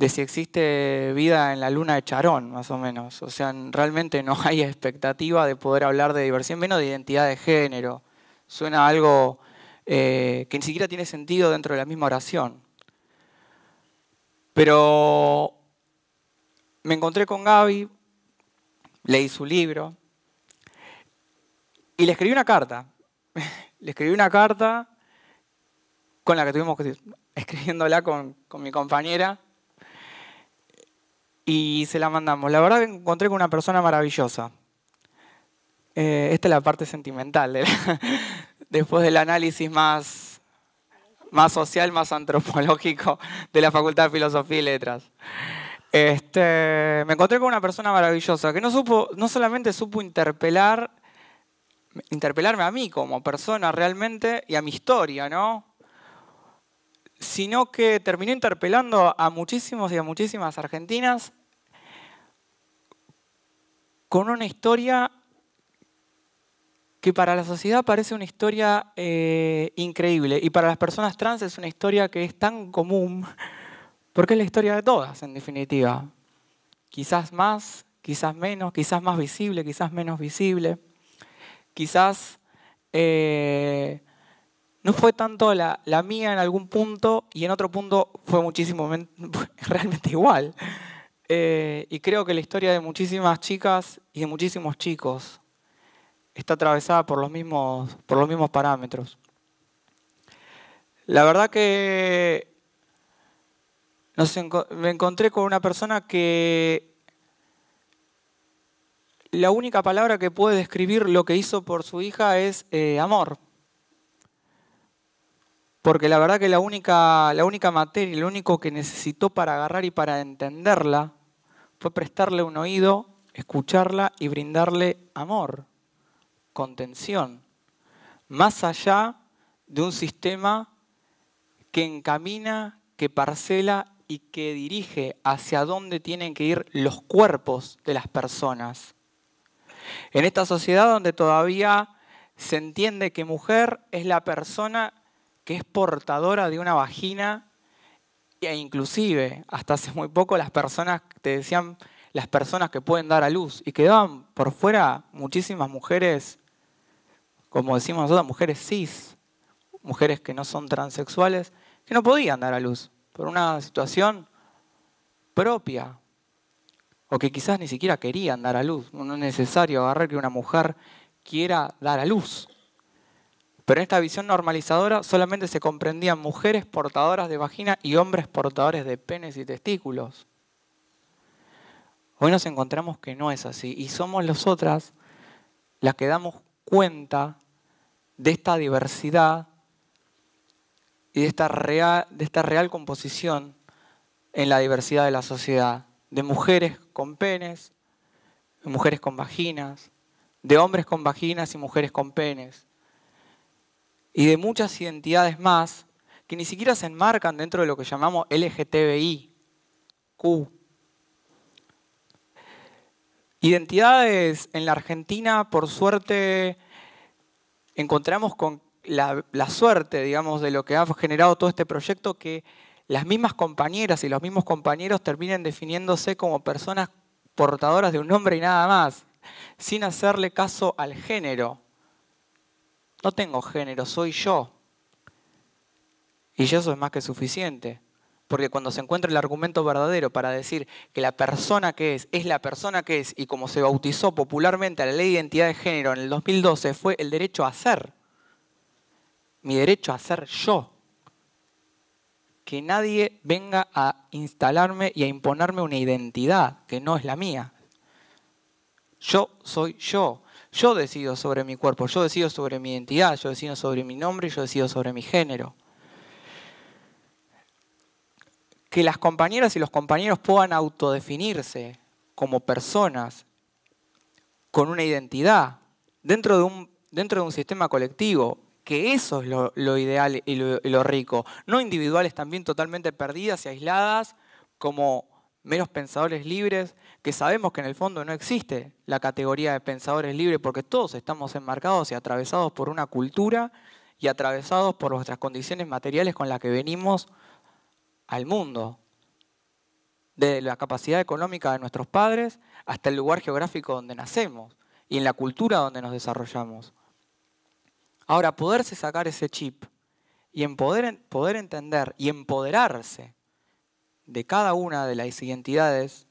de si existe vida en la luna de Charón, más o menos. O sea, realmente no hay expectativa de poder hablar de diversión, menos de identidad de género. Suena algo eh, que ni siquiera tiene sentido dentro de la misma oración. Pero me encontré con Gaby, leí su libro y le escribí una carta. le escribí una carta con la que tuvimos que escribiéndola con, con mi compañera y se la mandamos. La verdad que encontré con una persona maravillosa. Eh, esta es la parte sentimental, después del análisis más, más social, más antropológico de la Facultad de Filosofía y Letras. Este, me encontré con una persona maravillosa que no, supo, no solamente supo interpelar, interpelarme a mí como persona realmente y a mi historia, ¿no? sino que terminé interpelando a muchísimos y a muchísimas argentinas con una historia que para la sociedad parece una historia eh, increíble y para las personas trans es una historia que es tan común porque es la historia de todas, en definitiva. Quizás más, quizás menos, quizás más visible, quizás menos visible, quizás eh, no fue tanto la, mía en algún punto y en otro punto fue muchísimo realmente igual. Eh, y creo que la historia de muchísimas chicas y de muchísimos chicos está atravesada por los mismos, por los mismos parámetros. La verdad que me encontré con una persona que la única palabra que puede describir lo que hizo por su hija es eh, amor porque la verdad que la única, la única materia, lo único que necesitó para agarrar y para entenderla fue prestarle un oído, escucharla y brindarle amor, contención, más allá de un sistema que encamina, que parcela y que dirige hacia dónde tienen que ir los cuerpos de las personas. En esta sociedad donde todavía se entiende que mujer es la persona que es portadora de una vagina e inclusive hasta hace muy poco las personas te decían las personas que pueden dar a luz y quedaban por fuera muchísimas mujeres, como decimos nosotros, mujeres cis, mujeres que no son transexuales, que no podían dar a luz por una situación propia o que quizás ni siquiera querían dar a luz. No es necesario agarrar que una mujer quiera dar a luz. Pero en esta visión normalizadora solamente se comprendían mujeres portadoras de vagina y hombres portadores de penes y testículos. Hoy nos encontramos que no es así y somos las otras las que damos cuenta de esta diversidad y de esta real, de esta real composición en la diversidad de la sociedad, de mujeres con penes, mujeres con vaginas, de hombres con vaginas y mujeres con penes, y de muchas identidades más que ni siquiera se enmarcan dentro de lo que llamamos LGTBI, Identidades en la Argentina, por suerte, encontramos con la, la, suerte, digamos, de lo que ha generado todo este proyecto, que las mismas compañeras y los mismos compañeros terminen definiéndose como personas portadoras de un nombre y nada más, sin hacerle caso al género. No tengo género, soy yo. Y eso es más que suficiente. Porque cuando se encuentra el argumento verdadero para decir que la persona que es es la persona que es y como se bautizó popularmente a la ley de identidad de género en el 2012 fue el derecho a ser. Mi derecho a ser yo. Que nadie venga a instalarme y a imponerme una identidad que no es la mía. Yo soy yo. Yo decido sobre mi cuerpo, yo decido sobre mi identidad, yo decido sobre mi nombre, yo decido sobre mi género. Que las compañeras y los compañeros puedan autodefinirse como personas con una identidad dentro de un, dentro de un sistema colectivo, que eso es lo, ideal y lo, y lo rico, no individuales también totalmente perdidas y aisladas como meros pensadores libres, que sabemos que en el fondo no existe la categoría de pensadores libres porque todos estamos enmarcados y atravesados por una cultura y atravesados por nuestras condiciones materiales con las que venimos al mundo. Desde la capacidad económica de nuestros padres hasta el lugar geográfico donde nacemos y en la cultura donde nos desarrollamos. Ahora, poderse sacar ese chip y poder, poder entender y empoderarse de cada una de las identidades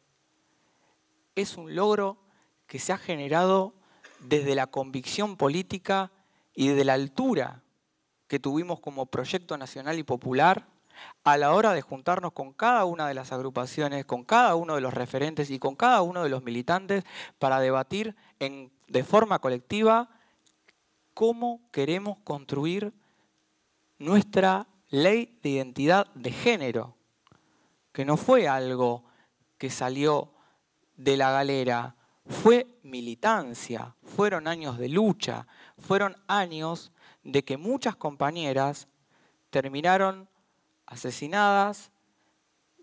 es un logro que se ha generado desde la convicción política y desde la altura que tuvimos como proyecto nacional y popular a la hora de juntarnos con cada una de las agrupaciones, con cada uno de los referentes y con cada uno de los militantes para debatir de forma colectiva cómo queremos construir nuestra ley de identidad de género, que no fue algo que salió de la galera fue militancia, fueron años de lucha, fueron años de que muchas compañeras terminaron asesinadas,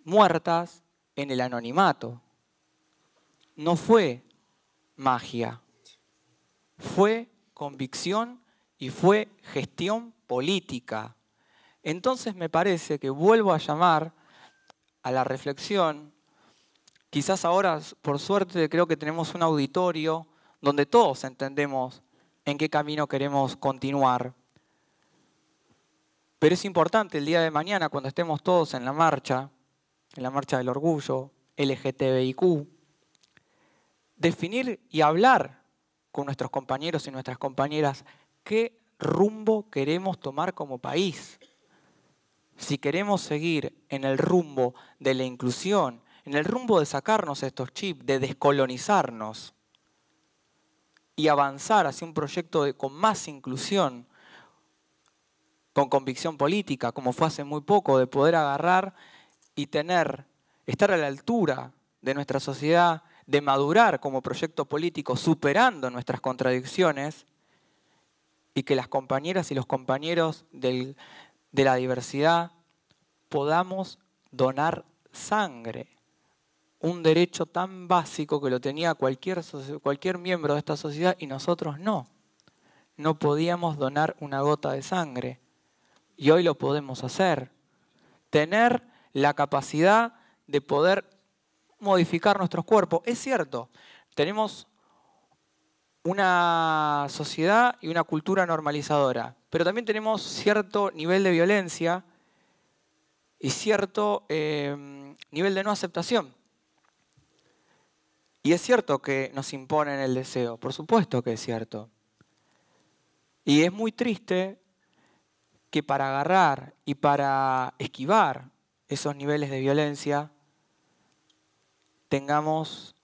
muertas en el anonimato. No fue magia, fue convicción y fue gestión política. Entonces me parece que vuelvo a llamar a la reflexión Quizás ahora, por suerte, creo que tenemos un auditorio donde todos entendemos en qué camino queremos continuar. Pero es importante el día de mañana, cuando estemos todos en la marcha, en la marcha del orgullo, LGTBIQ, definir y hablar con nuestros compañeros y nuestras compañeras qué rumbo queremos tomar como país. Si queremos seguir en el rumbo de la inclusión en el rumbo de sacarnos estos chips, de descolonizarnos y avanzar hacia un proyecto con más inclusión, con convicción política, como fue hace muy poco, de poder agarrar y tener, estar a la altura de nuestra sociedad, de madurar como proyecto político, superando nuestras contradicciones, y que las compañeras y los compañeros de la diversidad podamos donar sangre un derecho tan básico que lo tenía cualquier, cualquier miembro de esta sociedad y nosotros no. No podíamos donar una gota de sangre. Y hoy lo podemos hacer. Tener la capacidad de poder modificar nuestros cuerpos. Es cierto, tenemos una sociedad y una cultura normalizadora, pero también tenemos cierto nivel de violencia y cierto eh, nivel de no aceptación. Y es cierto que nos imponen el deseo, por supuesto que es cierto. Y es muy triste que para agarrar y para esquivar esos niveles de violencia tengamos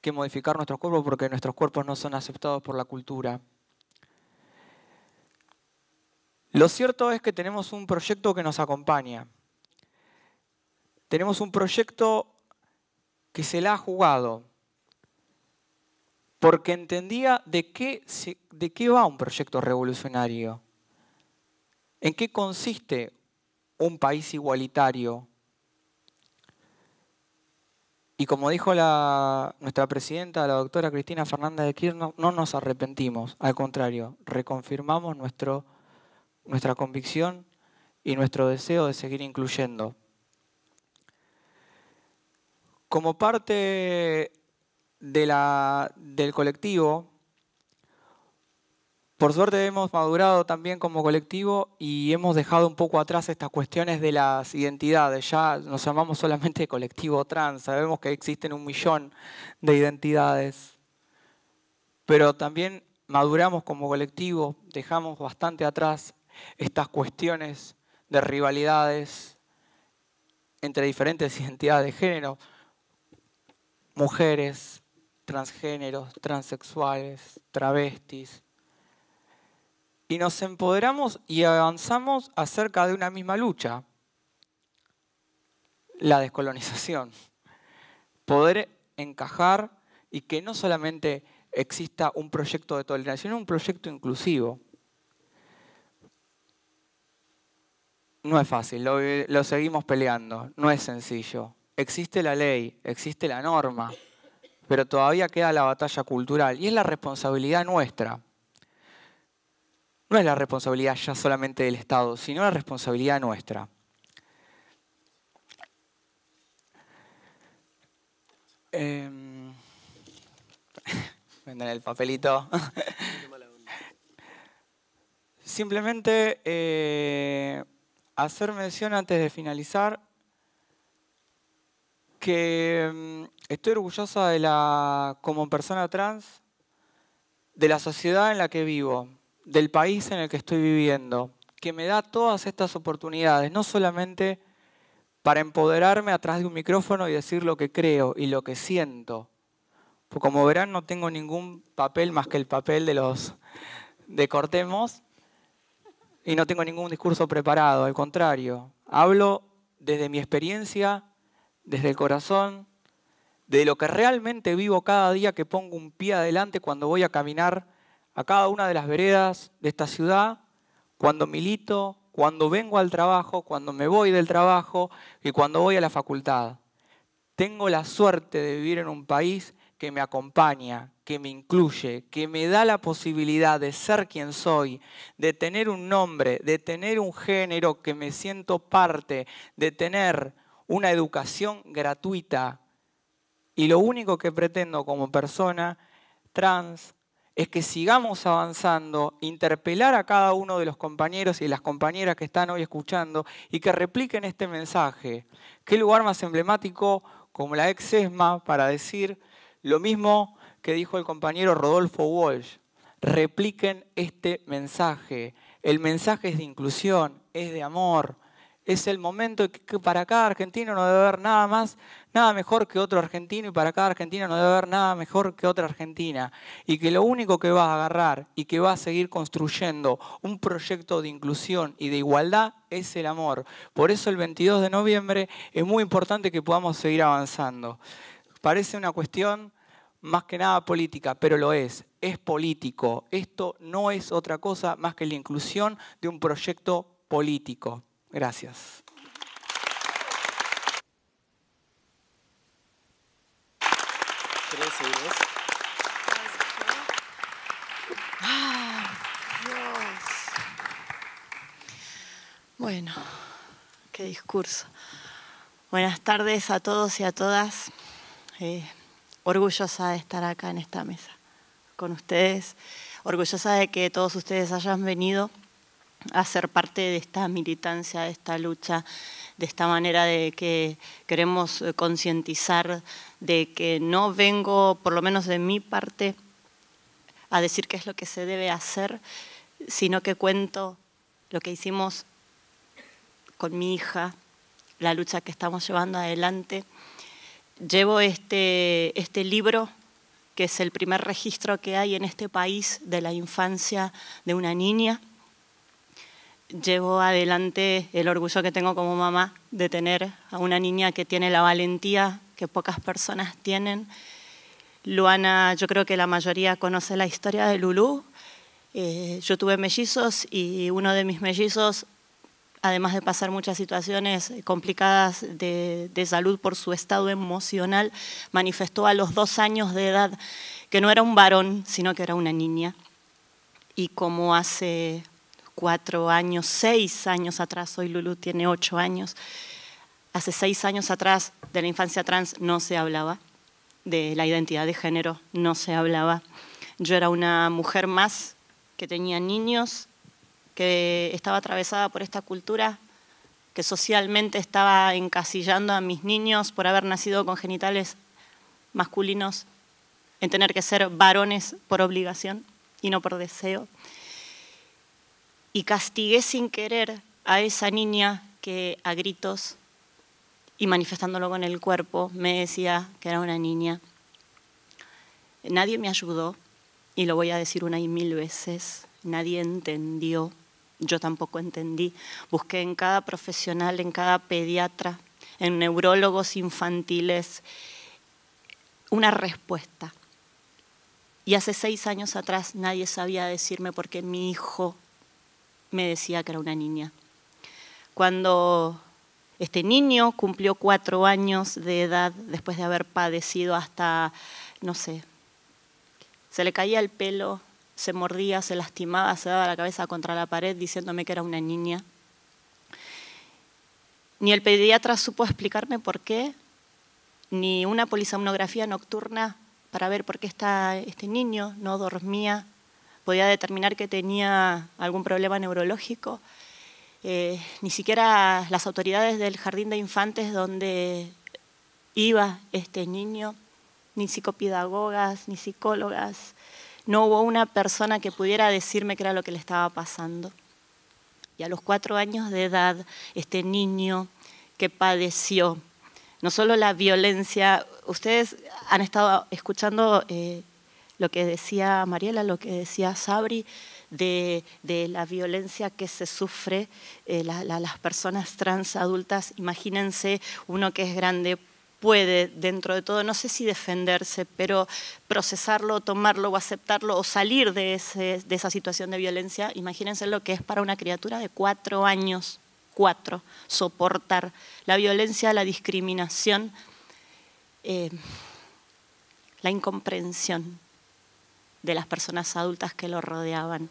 que modificar nuestros cuerpos porque nuestros cuerpos no son aceptados por la cultura. Lo cierto es que tenemos un proyecto que nos acompaña. Tenemos un proyecto que se la ha jugado porque entendía de qué, de qué va un proyecto revolucionario, en qué consiste un país igualitario. Y como dijo la, nuestra presidenta, la doctora Cristina Fernández de Kirchner, no nos arrepentimos, al contrario, reconfirmamos nuestro, nuestra convicción y nuestro deseo de seguir incluyendo. Como parte del colectivo. Por suerte hemos madurado también como colectivo y hemos dejado un poco atrás estas cuestiones de las identidades. Ya nos llamamos solamente colectivo trans, sabemos que existen un millón de identidades. Pero también maduramos como colectivo, dejamos bastante atrás estas cuestiones de rivalidades entre diferentes identidades de género, mujeres, transgéneros, transexuales, travestis. Y nos empoderamos y avanzamos acerca de una misma lucha, la descolonización. Poder encajar y que no solamente exista un proyecto de tolerancia, sino un proyecto inclusivo. No es fácil, lo, lo seguimos peleando, no es sencillo. Existe la ley, existe la norma pero todavía queda la batalla cultural y es la responsabilidad nuestra. No es la responsabilidad ya solamente del Estado, sino la responsabilidad nuestra. Eh... el papelito. Simplemente eh, hacer mención antes de finalizar que em, Estoy orgullosa de la, como persona trans, de la sociedad en la que vivo, del país en el que estoy viviendo, que me da todas estas oportunidades, no solamente para empoderarme atrás de un micrófono y decir lo que creo y lo que siento. como verán, no tengo ningún papel más que el papel de los de Cortemos y no tengo ningún discurso preparado, al contrario. Hablo desde mi experiencia, desde el corazón, de lo que realmente vivo cada día que pongo un pie adelante cuando voy a caminar a cada una de las veredas de esta ciudad, cuando milito, cuando vengo al trabajo, cuando me voy del trabajo y cuando voy a la facultad. Tengo la suerte de vivir en un país que me acompaña, que me incluye, que me da la posibilidad de ser quien soy, de tener un nombre, de tener un género que me siento parte, de tener una educación gratuita y lo único que pretendo como persona trans es que sigamos avanzando, interpelar a cada uno de los compañeros y las compañeras que están hoy escuchando y que repliquen este mensaje. ¿Qué lugar más emblemático como la ex ESMA para decir lo mismo que dijo el compañero Rodolfo Walsh? Repliquen este mensaje. El mensaje es de inclusión, es de amor, es el momento que para cada argentino no debe haber nada más, nada mejor que otro argentino y para cada argentino no debe haber nada mejor que otra argentina. Y que lo único que va a agarrar y que va a seguir construyendo un proyecto de inclusión y de igualdad es el amor. Por eso el 22 de noviembre es muy importante que podamos seguir avanzando. Parece una cuestión más que nada política, pero lo es, es político. Esto no es otra cosa más que la inclusión de un proyecto político. Gracias. Bueno, qué discurso. Buenas tardes a todos y a todas. Eh, orgullosa de estar acá en esta mesa con ustedes. Orgullosa de que todos ustedes hayan venido a ser parte de esta militancia, de esta lucha, de esta manera de que queremos eh, concientizar de que no vengo, por lo menos de mi parte, a decir qué es lo que se debe hacer, sino que cuento lo que hicimos con mi hija, la lucha que estamos llevando adelante. Llevo este, este libro que es el primer registro que hay en este país de la infancia de una niña llevo adelante el orgullo que tengo como mamá de tener a una niña que tiene la valentía que pocas personas tienen. Luana, yo creo que la mayoría conoce la historia de Lulú. Eh, yo tuve mellizos y uno de mis mellizos, además de pasar muchas situaciones complicadas de, de salud por su estado emocional, manifestó a los dos años de edad que no era un varón, sino que era una niña. Y cómo hace cuatro años, seis años atrás, hoy Lulu tiene ocho años, hace seis años atrás de la infancia trans no se hablaba, de la identidad de género no se hablaba. Yo era una mujer más que tenía niños, que estaba atravesada por esta cultura, que socialmente estaba encasillando a mis niños por haber nacido con genitales masculinos, en tener que ser varones por obligación y no por deseo y castigué sin querer a esa niña que a gritos y manifestándolo con el cuerpo me decía que era una niña. Nadie me ayudó y lo voy a decir una y mil veces, nadie entendió, yo tampoco entendí. Busqué en cada profesional, en cada pediatra, en neurólogos infantiles, una respuesta. Y hace seis años atrás nadie sabía decirme por qué mi hijo me decía que era una niña. Cuando este niño cumplió cuatro años de edad después de haber padecido hasta, no sé, se le caía el pelo, se mordía, se lastimaba, se daba la cabeza contra la pared diciéndome que era una niña. Ni el pediatra supo explicarme por qué, ni una polisomnografía nocturna para ver por qué este niño no dormía podía determinar que tenía algún problema neurológico. Eh, ni siquiera las autoridades del jardín de infantes donde iba este niño, ni psicopedagogas, ni psicólogas, no hubo una persona que pudiera decirme qué era lo que le estaba pasando. Y a los cuatro años de edad, este niño que padeció no solo la violencia, ustedes han estado escuchando eh, lo que decía Mariela, lo que decía Sabri, de, la violencia que se sufre eh, a las personas trans adultas. Imagínense uno que es grande puede dentro de todo, no sé si defenderse, pero procesarlo, tomarlo o aceptarlo o salir de, esa situación de violencia, imagínense lo que es para una criatura de cuatro años, cuatro, soportar la violencia, la discriminación, eh, la incomprensión de las personas adultas que lo rodeaban.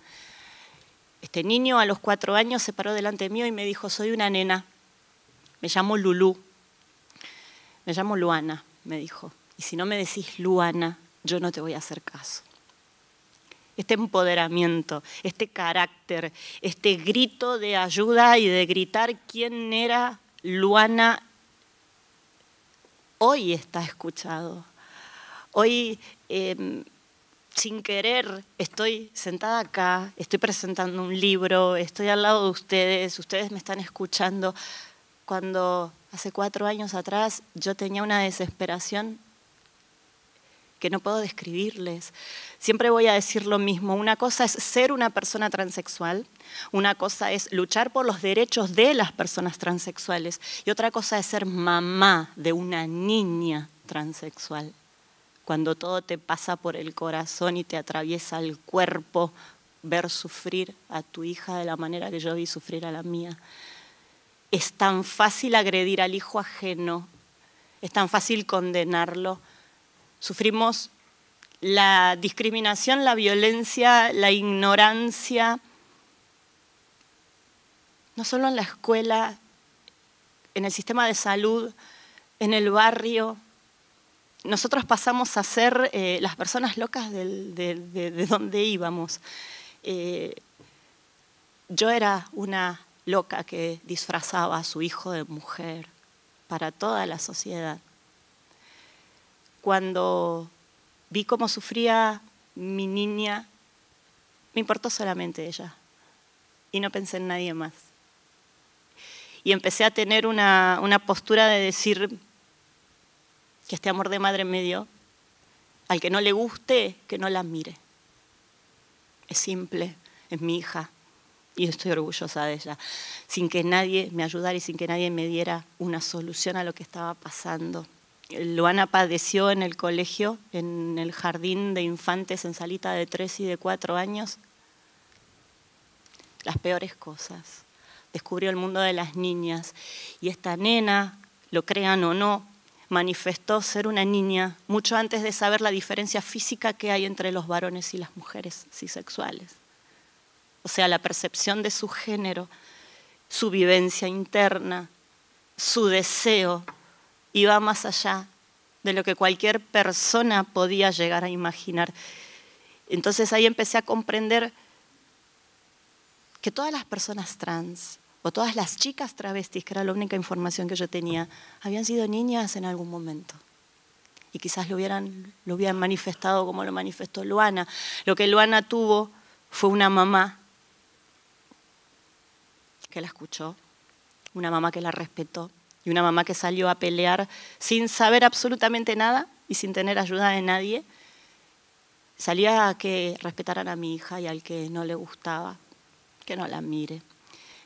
Este niño a los cuatro años se paró delante mío y me dijo, soy una nena, me llamo Lulú, me llamo Luana, me dijo, y si no me decís Luana, yo no te voy a hacer caso. Este empoderamiento, este carácter, este grito de ayuda y de gritar quién era Luana, hoy está escuchado. Hoy em, sin querer estoy sentada acá, estoy presentando un libro, estoy al lado de ustedes, ustedes me están escuchando. Cuando hace cuatro años atrás yo tenía una desesperación que no puedo describirles. Siempre voy a decir lo mismo. Una cosa es ser una persona transexual, una cosa es luchar por los derechos de las personas transexuales y otra cosa es ser mamá de una niña transexual cuando todo te pasa por el corazón y te atraviesa el cuerpo, ver sufrir a tu hija de la manera que yo vi sufrir a la mía. Es tan fácil agredir al hijo ajeno, es tan fácil condenarlo. Sufrimos la discriminación, la violencia, la ignorancia, no solo en la escuela, en el sistema de salud, en el barrio, nosotros pasamos a ser eh, las personas locas de, donde íbamos. Eh, yo era una loca que disfrazaba a su hijo de mujer para toda la sociedad. Cuando vi cómo sufría mi niña, me importó solamente ella y no pensé en nadie más. Y empecé a tener una postura de decir, que este amor de madre me dio, al que no le guste, que no la mire. Es simple, es mi hija y estoy orgullosa de ella, sin que nadie me ayudara y sin que nadie me diera una solución a lo que estaba pasando. Luana padeció en el colegio, en el jardín de infantes en salita de tres y de cuatro años, las peores cosas. Descubrió el mundo de las niñas y esta nena, lo crean o no, manifestó ser una niña mucho antes de saber la diferencia física que hay entre los varones y las mujeres cisexuales. O sea, la percepción de su género, su vivencia interna, su deseo, iba más allá de lo que cualquier persona podía llegar a imaginar. Entonces ahí empecé a comprender que todas las personas trans o todas las chicas travestis, que era la única información que yo tenía, habían sido niñas en algún momento. Y quizás lo hubieran, lo manifestado como lo manifestó Luana. Lo que Luana tuvo fue una mamá que la escuchó, una mamá que la respetó y una mamá que salió a pelear sin saber absolutamente nada y sin tener ayuda de nadie. Salía a que respetaran a mi hija y al que no le gustaba, que no la mire.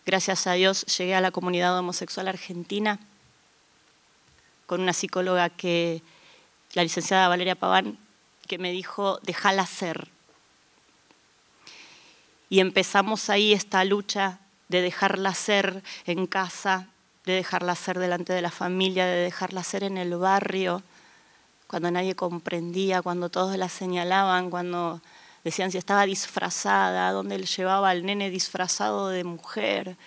Gracias a Dios llegué a la comunidad homosexual argentina con una psicóloga que, la licenciada Valeria Paván, que me dijo, déjala ser. Y empezamos ahí esta lucha de dejarla ser en casa, de dejarla ser delante de la familia, de dejarla ser en el barrio, cuando nadie comprendía, cuando todos la señalaban, cuando decían si estaba disfrazada, dónde él llevaba al nene disfrazado de mujer,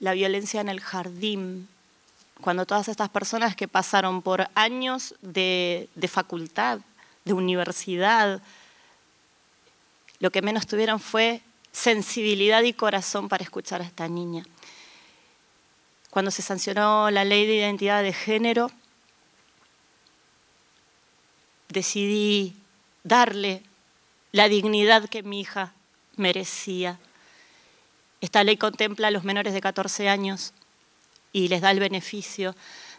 la violencia en el jardín, cuando todas estas personas que pasaron por años de, de facultad, de universidad, lo que menos tuvieron fue sensibilidad y corazón para escuchar a esta niña. Cuando se sancionó la ley de identidad de género, decidí darle la dignidad que mi hija merecía. Esta ley contempla a los menores de 14 años y les da el beneficio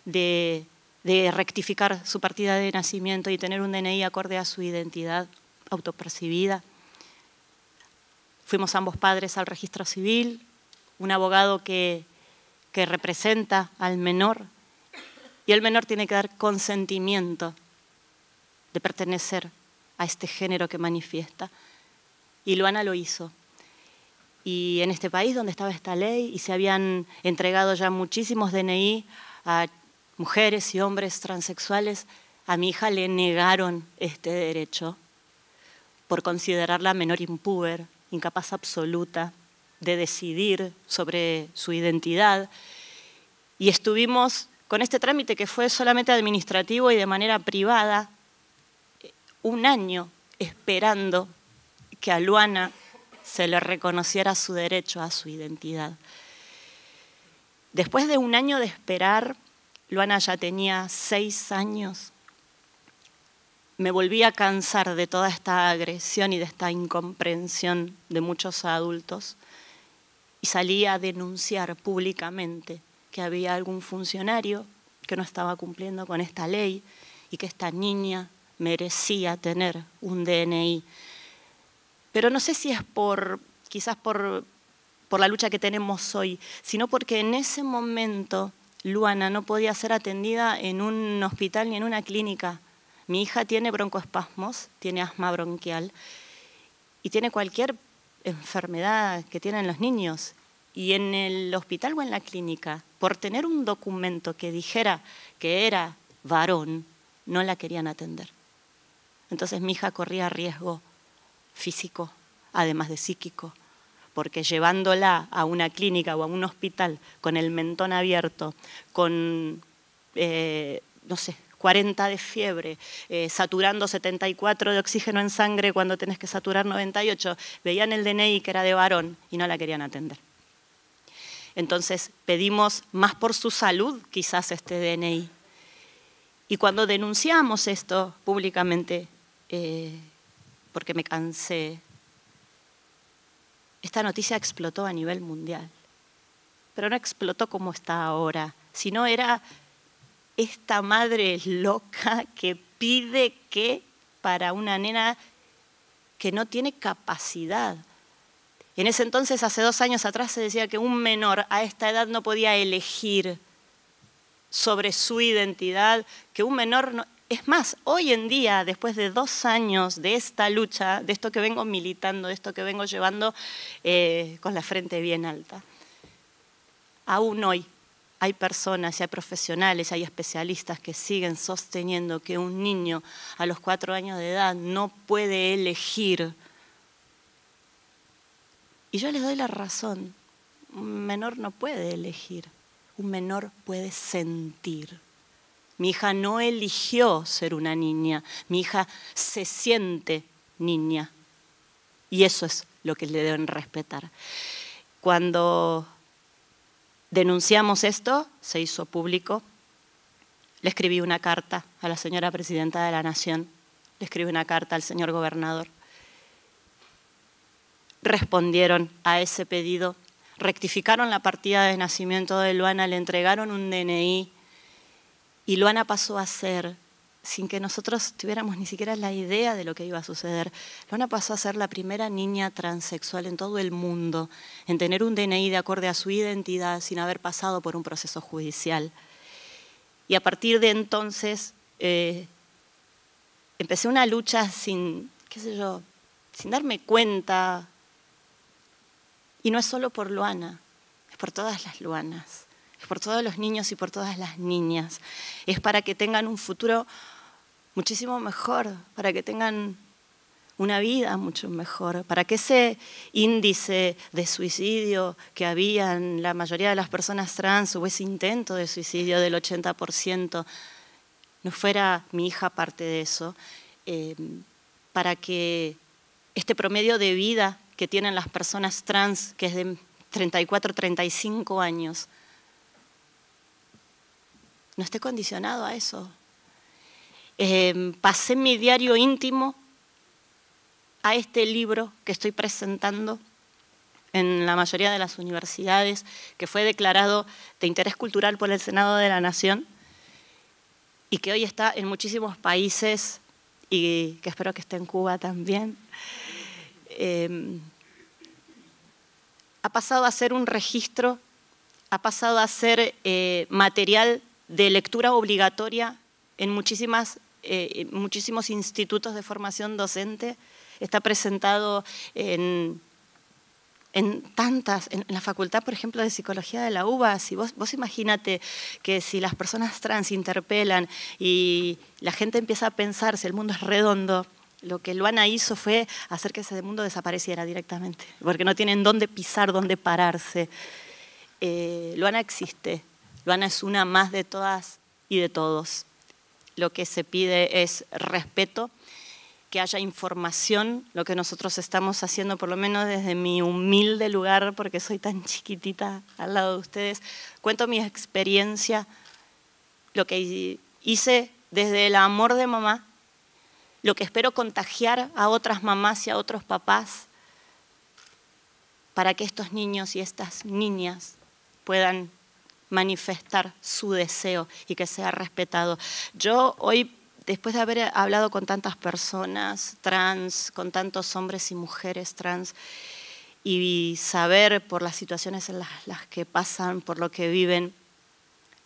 de, rectificar su partida de nacimiento y tener un DNI acorde a su identidad autopercibida. Fuimos ambos padres al registro civil, un abogado que representa al menor y el menor tiene que dar consentimiento de pertenecer este género que manifiesta. Y Luana lo hizo. Y en este país donde estaba esta ley y se habían entregado ya muchísimos DNI a mujeres y hombres transexuales, a mi hija le negaron este derecho por considerarla menor impúber, incapaz absoluta de decidir sobre su identidad. Y estuvimos con este trámite que fue solamente administrativo y de manera privada un año esperando que a Luana se le reconociera su derecho a su identidad. Después de un año de esperar, Luana ya tenía seis años, me volví a cansar de toda esta agresión y de esta incomprensión de muchos adultos y salí a denunciar públicamente que había algún funcionario que no estaba cumpliendo con esta ley y que esta niña merecía tener un DNI. Pero no sé si es por, quizás por, por la lucha que tenemos hoy, sino porque en ese momento Luana no podía ser atendida en un hospital ni en una clínica. Mi hija tiene broncoespasmos, tiene asma bronquial y tiene cualquier enfermedad que tienen los niños. Y en el hospital o en la clínica, por tener un documento que dijera que era varón, no la querían atender. Entonces mi hija corría riesgo físico, además de psíquico, porque llevándola a una clínica o a un hospital con el mentón abierto, con, eh, no sé, 40 de fiebre, eh, saturando 74 de oxígeno en sangre cuando tenés que saturar 98, veían el DNI que era de varón y no la querían atender. Entonces pedimos más por su salud quizás este DNI. Y cuando denunciamos esto públicamente, eh, porque me cansé. Esta noticia explotó a nivel mundial, pero no explotó como está ahora, sino era esta madre loca que pide que para una nena que no tiene capacidad. En ese entonces, hace dos años atrás, se decía que un menor a esta edad no podía elegir sobre su identidad, que un menor no, es más, hoy en día, después de dos años de esta lucha, de esto que vengo militando, de esto que vengo llevando eh, con la frente bien alta, aún hoy hay personas, hay profesionales, hay especialistas que siguen sosteniendo que un niño a los cuatro años de edad no puede elegir. Y yo les doy la razón, un menor no puede elegir, un menor puede sentir. Mi hija no eligió ser una niña, mi hija se siente niña. Y eso es lo que le deben respetar. Cuando denunciamos esto, se hizo público, le escribí una carta a la señora presidenta de la Nación, le escribí una carta al señor gobernador. Respondieron a ese pedido, rectificaron la partida de nacimiento de Luana, le entregaron un DNI y Luana pasó a ser, sin que nosotros tuviéramos ni siquiera la idea de lo que iba a suceder, Luana pasó a ser la primera niña transexual en todo el mundo, en tener un DNI de acorde a su identidad sin haber pasado por un proceso judicial. Y a partir de entonces eh, empecé una lucha sin, qué sé yo, sin darme cuenta. Y no es solo por Luana, es por todas las Luanas por todos los niños y por todas las niñas. Es para que tengan un futuro muchísimo mejor, para que tengan una vida mucho mejor, para que ese índice de suicidio que había en la mayoría de las personas trans o ese intento de suicidio del 80%, no fuera mi hija parte de eso, eh, para que este promedio de vida que tienen las personas trans, que es de 34, 35 años, no esté condicionado a eso. Em, pasé mi diario íntimo a este libro que estoy presentando en la mayoría de las universidades, que fue declarado de interés cultural por el Senado de la Nación y que hoy está en muchísimos países y que espero que esté en Cuba también. Em, ha pasado a ser un registro, ha pasado a ser eh, material de lectura obligatoria en muchísimas, eh, muchísimos institutos de formación docente, está presentado en, tantas, en la facultad, por ejemplo, de psicología de la UBA, si vos, vos imagínate que si las personas trans interpelan y la gente empieza a pensar si el mundo es redondo, lo que Luana hizo fue hacer que ese mundo desapareciera directamente, porque no tienen dónde pisar, dónde pararse. Eh, Luana existe, Luana es una más de todas y de todos. Lo que se pide es respeto, que haya información, lo que nosotros estamos haciendo, por lo menos desde mi humilde lugar, porque soy tan chiquitita al lado de ustedes. Cuento mi experiencia, lo que hice desde el amor de mamá, lo que espero contagiar a otras mamás y a otros papás para que estos niños y estas niñas puedan manifestar su deseo y que sea respetado. Yo hoy después de haber hablado con tantas personas trans, con tantos hombres y mujeres trans, y saber por las situaciones en las, que pasan, por lo que viven,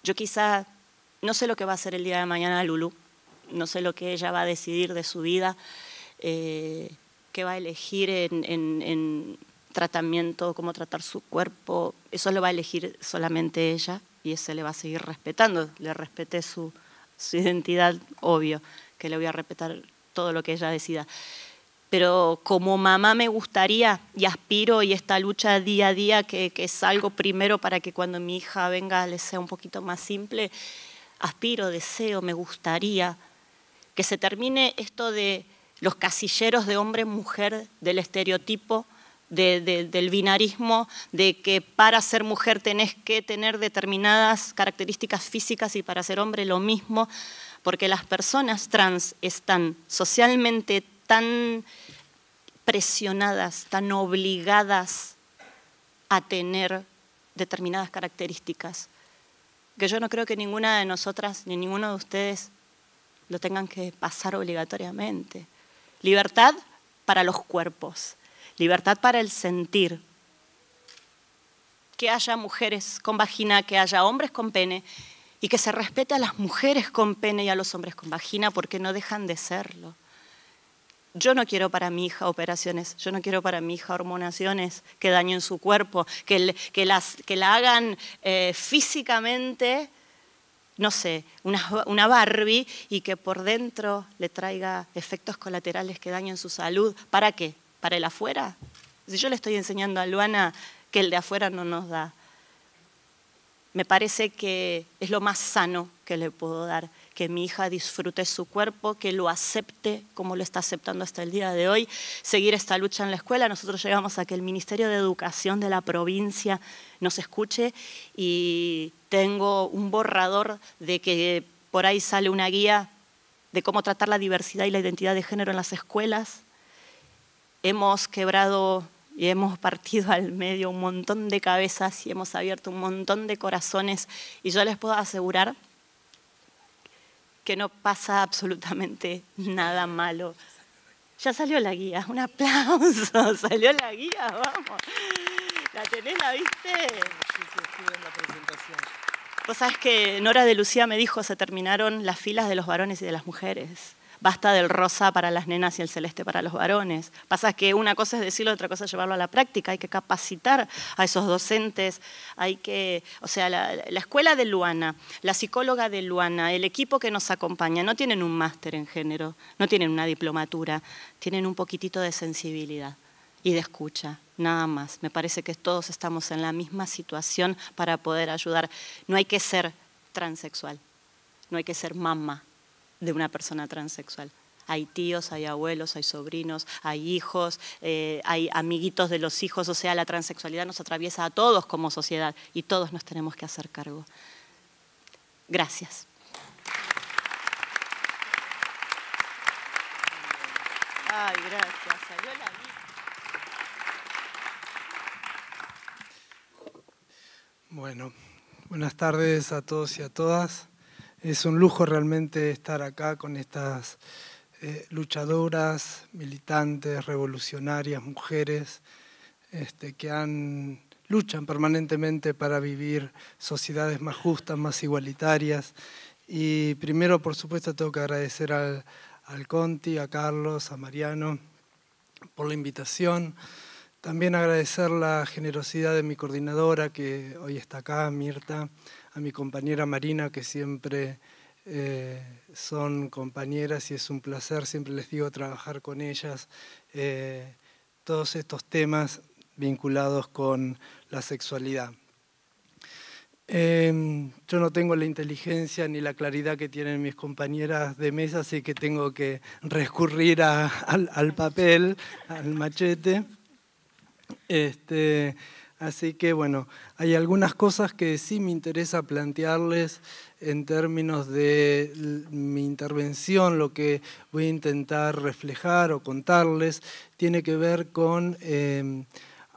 yo quizá no sé lo que va a hacer el día de mañana Lulu, no sé lo que ella va a decidir de su vida, eh, qué va a elegir en, tratamiento, cómo tratar su cuerpo, eso lo va a elegir solamente ella y ese le va a seguir respetando. Le respete su, identidad, obvio, que le voy a respetar todo lo que ella decida. Pero como mamá me gustaría y aspiro y esta lucha día a día que, es algo primero para que cuando mi hija venga le sea un poquito más simple, aspiro, deseo, me gustaría que se termine esto de los casilleros de hombre-mujer del estereotipo del binarismo, de que para ser mujer tenés que tener determinadas características físicas y para ser hombre lo mismo, porque las personas trans están socialmente tan presionadas, tan obligadas a tener determinadas características, que yo no creo que ninguna de nosotras ni ninguno de ustedes lo tengan que pasar obligatoriamente. Libertad para los cuerpos, libertad para el sentir. Que haya mujeres con vagina, que haya hombres con pene y que se respete a las mujeres con pene y a los hombres con vagina porque no dejan de serlo. Yo no quiero para mi hija operaciones, yo no quiero para mi hija hormonaciones que dañen su cuerpo, que, las, que la hagan eh, físicamente, no sé, una, una Barbie y que por dentro le traiga efectos colaterales que dañen su salud. ¿Para qué? para el afuera? Si yo le estoy enseñando a Luana que el de afuera no nos da. Me parece que es lo más sano que le puedo dar, que mi hija disfrute su cuerpo, que lo acepte como lo está aceptando hasta el día de hoy, seguir esta lucha en la escuela. Nosotros llegamos a que el Ministerio de Educación de la provincia nos escuche y tengo un borrador de que por ahí sale una guía de cómo tratar la diversidad y la identidad de género en las escuelas hemos quebrado y hemos partido al medio un montón de cabezas y hemos abierto un montón de corazones y yo les puedo asegurar que no pasa absolutamente nada malo. Ya salió la guía, un aplauso, salió la guía, vamos. ¿La tenés, la viste? en la Vos sabés que Nora de Lucía me dijo, se terminaron las filas de los varones y de las mujeres basta del rosa para las nenas y el celeste para los varones. Pasa que una cosa es decirlo, otra cosa es llevarlo a la práctica, hay que capacitar a esos docentes, hay que, o sea, la, la escuela de Luana, la psicóloga de Luana, el equipo que nos acompaña, no tienen un máster en género, no tienen una diplomatura, tienen un poquitito de sensibilidad y de escucha nada más. Me parece que todos estamos en la misma situación para poder ayudar. No hay que ser transexual, no hay que ser mamá, de una persona transexual. Hay tíos, hay abuelos, hay sobrinos, hay hijos, eh, hay amiguitos de los hijos, o sea, la transexualidad nos atraviesa a todos como sociedad y todos nos tenemos que hacer cargo. Gracias. Ay, gracias. Salió la Bueno, buenas tardes a todos y a todas. Es un lujo realmente estar acá con estas eh, luchadoras, militantes, revolucionarias, mujeres, este, que han, luchan permanentemente para vivir sociedades más justas, más igualitarias. Y primero, por supuesto, tengo que agradecer al, al Conti, a Carlos, a Mariano, por la invitación. También agradecer la generosidad de mi coordinadora, que hoy está acá, Mirta, a mi compañera Marina, que siempre eh, son compañeras y es un placer, siempre les digo, trabajar con ellas. Eh, todos estos temas vinculados con la sexualidad. Em, yo no tengo la inteligencia ni la claridad que tienen mis compañeras de mesa, así que tengo que recurrir al, al, papel, al machete. Este, Así que bueno, hay algunas cosas que sí me interesa plantearles en términos de mi intervención, lo que voy a intentar reflejar o contarles, tiene que ver con em,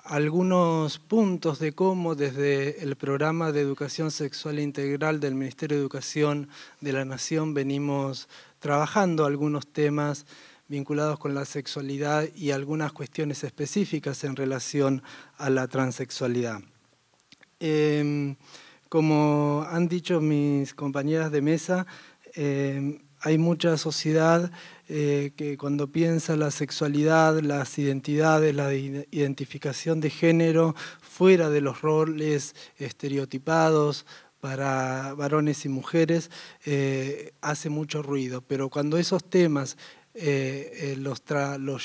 algunos puntos de cómo desde el programa de educación sexual integral del Ministerio de Educación de la Nación venimos trabajando algunos temas vinculados con la sexualidad y algunas cuestiones específicas en relación a la transexualidad. Em, como han dicho mis compañeras de mesa, em, hay mucha sociedad eh, que cuando piensa la sexualidad, las identidades, la identificación de género fuera de los roles estereotipados para varones y mujeres, eh, hace mucho ruido. Pero cuando esos temas eh, eh, los,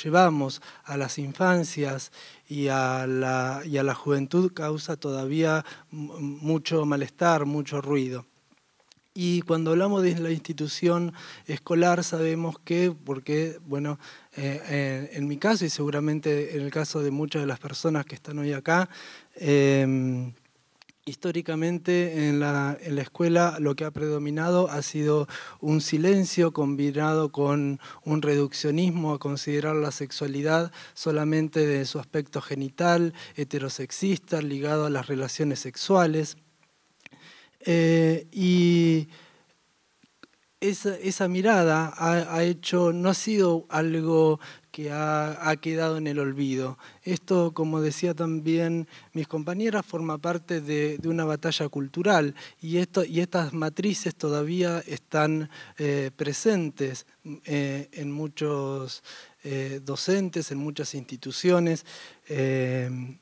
llevamos a las infancias y a la, juventud causa todavía mucho malestar, mucho ruido. Y cuando hablamos de la institución escolar sabemos que, porque, bueno, eh, en mi caso y seguramente en el caso de muchas de las personas que están hoy acá, em, Históricamente en la, escuela lo que ha predominado ha sido un silencio combinado con un reduccionismo a considerar la sexualidad solamente de su aspecto genital, heterosexista, ligado a las relaciones sexuales. Eh, y esa, mirada ha, ha, hecho, no ha sido algo que ha, quedado en el olvido. Esto, como decía también mis compañeras, forma parte de, una batalla cultural y, esto, y estas matrices todavía están eh, presentes eh, en muchos eh, docentes, en muchas instituciones, en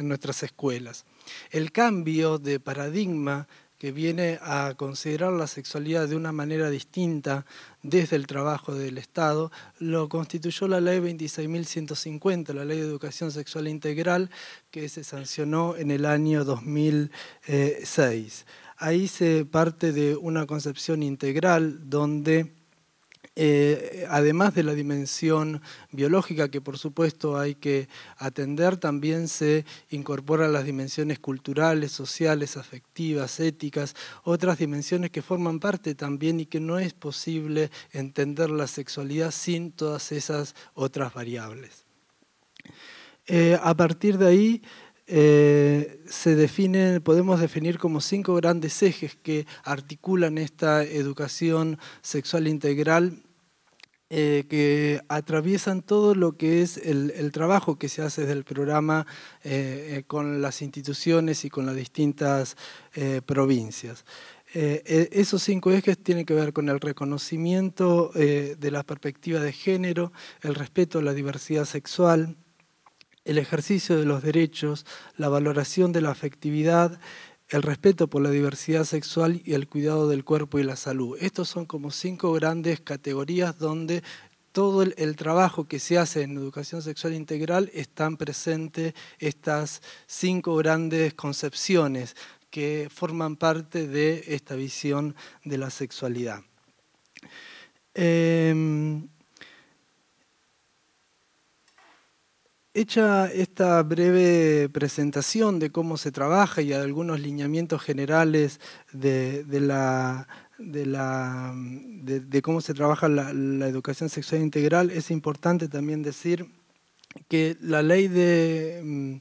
nuestras escuelas. El cambio de paradigma que viene a considerar la sexualidad de una manera distinta desde el trabajo del Estado, lo constituyó la ley 26.150, la ley de educación sexual integral, que se sancionó en el año 2006. Ahí se parte de una concepción integral donde eh, además de la dimensión biológica, que por supuesto hay que atender, también se incorporan las dimensiones culturales, sociales, afectivas, éticas, otras dimensiones que forman parte también y que no es posible entender la sexualidad sin todas esas otras variables. Eh, a partir de ahí, eh, se definen, podemos definir como cinco grandes ejes que articulan esta educación sexual integral eh, que atraviesan todo lo que es el, trabajo que se hace desde el programa eh, con las instituciones y con las distintas provincias. esos cinco ejes tienen que ver con el reconocimiento de la perspectiva de género, el respeto a la diversidad sexual, el ejercicio de los derechos, la valoración de la afectividad, el respeto por la diversidad sexual y el cuidado del cuerpo y la salud. Estos son como cinco grandes categorías donde todo el, trabajo que se hace en educación sexual integral están presentes estas cinco grandes concepciones que forman parte de esta visión de la sexualidad. Em, Hecha esta breve presentación de cómo se trabaja y algunos lineamientos generales de, cómo se trabaja la, educación sexual integral, es importante también decir que la ley mm,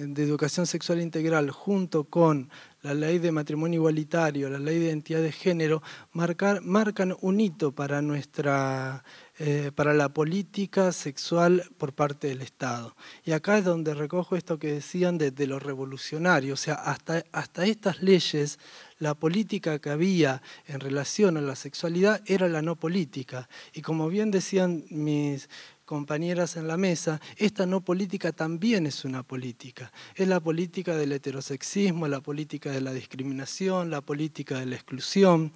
de, educación sexual integral junto con la ley de matrimonio igualitario, la ley de identidad de género, marcan un hito para nuestra eh, para la política sexual por parte del Estado. Y acá es donde recojo esto que decían desde los lo revolucionario, o sea, hasta, hasta estas leyes la política que había en relación a la sexualidad era la no política. Y como bien decían mis compañeras en la mesa, esta no política también es una política. Es la política del heterosexismo, la política de la discriminación, la política de la exclusión.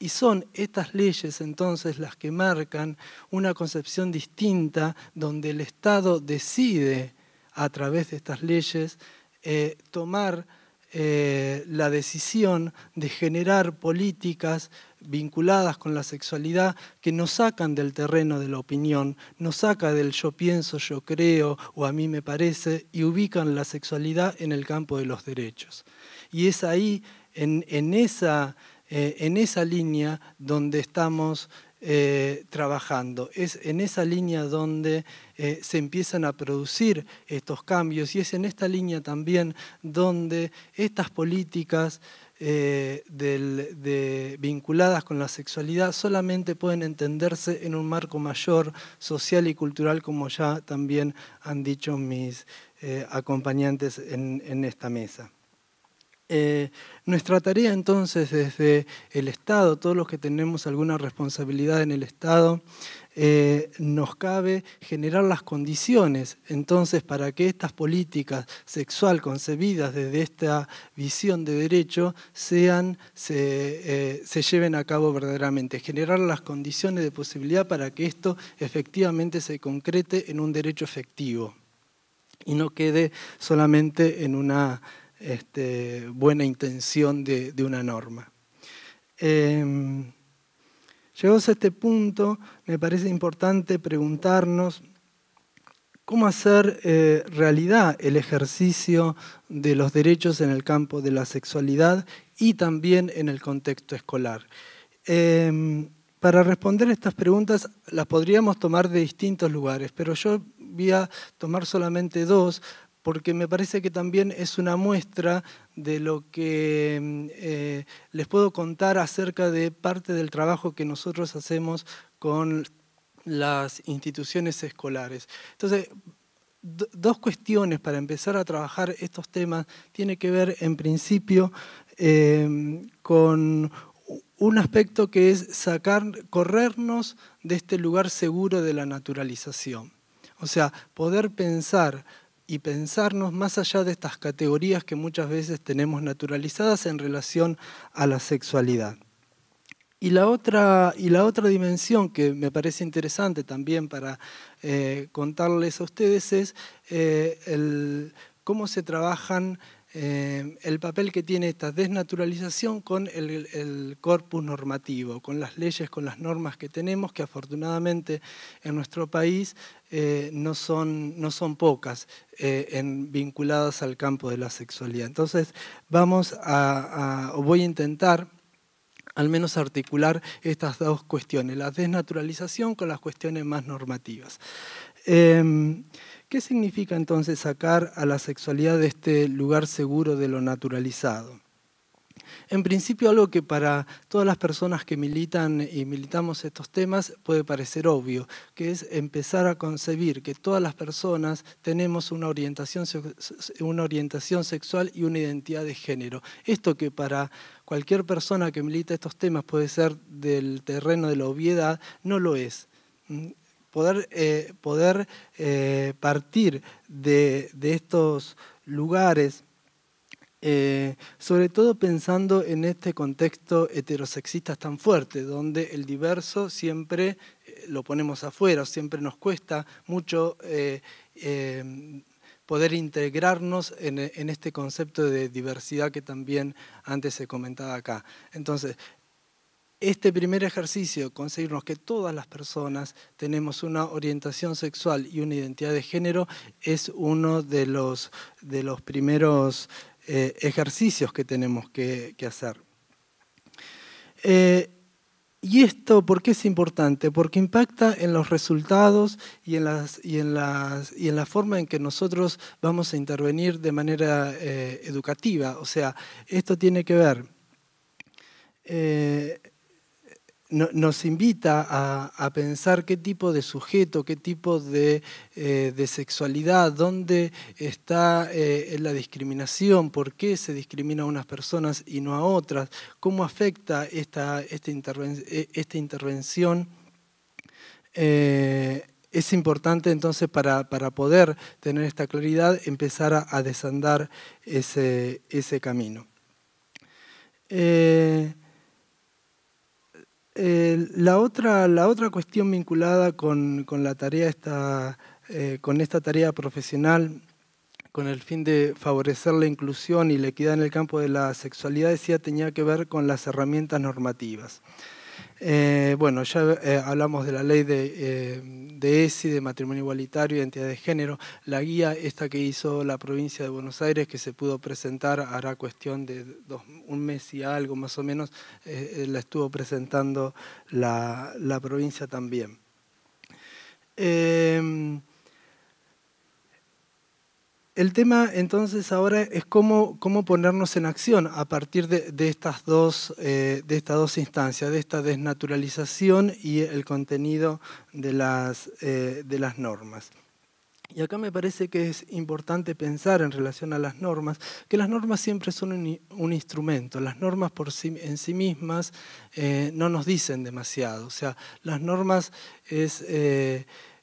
Y son estas leyes entonces las que marcan una concepción distinta donde el Estado decide a través de estas leyes eh, tomar eh, la decisión de generar políticas vinculadas con la sexualidad que nos sacan del terreno de la opinión, nos saca del yo pienso, yo creo o a mí me parece y ubican la sexualidad en el campo de los derechos. Y es ahí, en esa eh, en esa línea donde estamos eh, trabajando. Es en esa línea donde eh, se empiezan a producir estos cambios y es en esta línea también donde estas políticas vinculadas con la sexualidad solamente pueden entenderse en un marco mayor social y cultural, como ya también han dicho mis acompañantes en esta mesa. Eh, nuestra tarea entonces desde el Estado, todos los que tenemos alguna responsabilidad en el Estado, eh, nos cabe generar las condiciones entonces para que estas políticas sexual concebidas desde esta visión de derecho sean, eh, se, lleven a cabo verdaderamente, generar las condiciones de posibilidad para que esto efectivamente se concrete en un derecho efectivo y no quede solamente en una este, buena intención de, una norma. Em, llegados a este punto, me parece importante preguntarnos cómo hacer eh, realidad el ejercicio de los derechos en el campo de la sexualidad y también en el contexto escolar. Em, para responder estas preguntas las podríamos tomar de distintos lugares, pero yo voy a tomar solamente dos porque me parece que también es una muestra de lo que mm, eh, les puedo contar acerca de parte del trabajo que nosotros hacemos con las instituciones escolares. Entonces, dos cuestiones para empezar a trabajar estos temas tiene que ver, en principio, em, con un aspecto que es sacar, corrernos de este lugar seguro de la naturalización. O sea, poder pensar y pensarnos más allá de estas categorías que muchas veces tenemos naturalizadas en relación a la sexualidad. Y la otra, y la otra dimensión que me parece interesante también para eh, contarles a ustedes es eh, el, cómo se trabajan eh, el papel que tiene esta desnaturalización con el, corpus normativo, con las leyes, con las normas que tenemos, que afortunadamente en nuestro país eh, no, son, no son pocas eh, en, vinculadas al campo de la sexualidad. Entonces, vamos a voy a intentar al menos articular estas dos cuestiones, la desnaturalización con las cuestiones más normativas. ¿Qué significa entonces sacar a la sexualidad de este lugar seguro de lo naturalizado? En principio algo que para todas las personas que militan y militamos estos temas puede parecer obvio, que es empezar a concebir que todas las personas tenemos una orientación, una orientación sexual y una identidad de género. Esto que para cualquier persona que milita estos temas puede ser del terreno de la obviedad, no lo es poder, eh, poder eh, partir de, estos lugares, eh, sobre todo pensando en este contexto heterosexista tan fuerte, donde el diverso siempre lo ponemos afuera, siempre nos cuesta mucho poder integrarnos en, este concepto de diversidad que también antes se comentaba acá. Entonces, este primer ejercicio, conseguirnos que todas las personas tenemos una orientación sexual y una identidad de género, es uno de los, de los primeros eh, ejercicios que tenemos que, hacer. Eh, ¿Y esto por qué es importante? Porque impacta en los resultados y en, las, y en, las, y en la forma en que nosotros vamos a intervenir de manera eh, educativa. O sea, esto tiene que ver nos invita a, pensar qué tipo de sujeto, qué tipo de, eh, sexualidad, dónde está eh, la discriminación, por qué se discrimina a unas personas y no a otras, cómo afecta esta, eh, intervención. es importante entonces para, poder tener esta claridad empezar a, desandar ese, camino. Eh, la, otra, cuestión vinculada con, la esta, eh, con esta tarea profesional, con el fin de favorecer la inclusión y la equidad en el campo de la sexualidad, decía, tenía que ver con las herramientas normativas. Eh, bueno, ya eh, hablamos de la ley de, eh, de, ESI, de matrimonio igualitario, identidad de género. La guía esta que hizo la provincia de Buenos Aires, que se pudo presentar, hará cuestión de un mes y algo más o menos, la estuvo presentando la, la provincia también. El tema entonces ahora es cómo, cómo ponernos en acción a partir de, estas dos, eh, de estas dos instancias, de esta desnaturalización y el contenido de las, eh, de las normas. Y acá me parece que es importante pensar en relación a las normas, que las normas siempre son un, instrumento, las normas por sí, en sí mismas eh, no nos dicen demasiado, o sea, las normas es...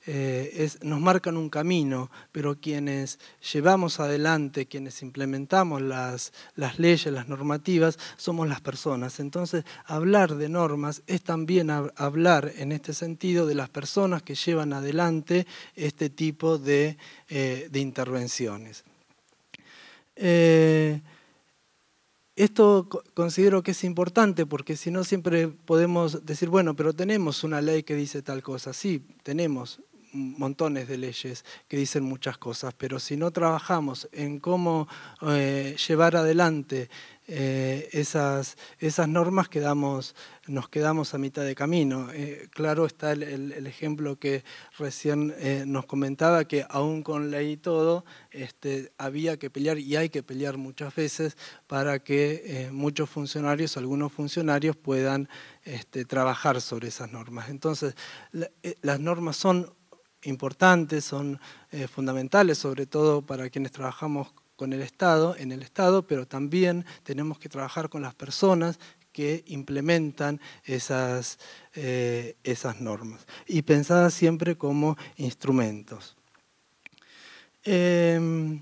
Eh, nos marcan un camino, pero quienes llevamos adelante, quienes implementamos las, leyes, las normativas, somos las personas. Entonces, hablar de normas es también hablar en este sentido de las personas que llevan adelante este tipo de, eh, intervenciones. Eh, esto considero que es importante porque si no siempre podemos decir, bueno, pero tenemos una ley que dice tal cosa. Sí, tenemos montones de leyes que dicen muchas cosas, pero si no trabajamos en cómo eh, llevar adelante eh, esas, esas normas, nos quedamos a mitad de camino. Eh, claro está el, ejemplo que recién nos comentaba, que aún con ley y todo, este, había que pelear y hay que pelear muchas veces para que muchos funcionarios, algunos funcionarios puedan este, trabajar sobre esas normas. Entonces, las normas son importantes, son eh, fundamentales, sobre todo para quienes trabajamos con el Estado, en el Estado, pero también tenemos que trabajar con las personas que implementan esas, eh, esas normas y pensadas siempre como instrumentos. Em,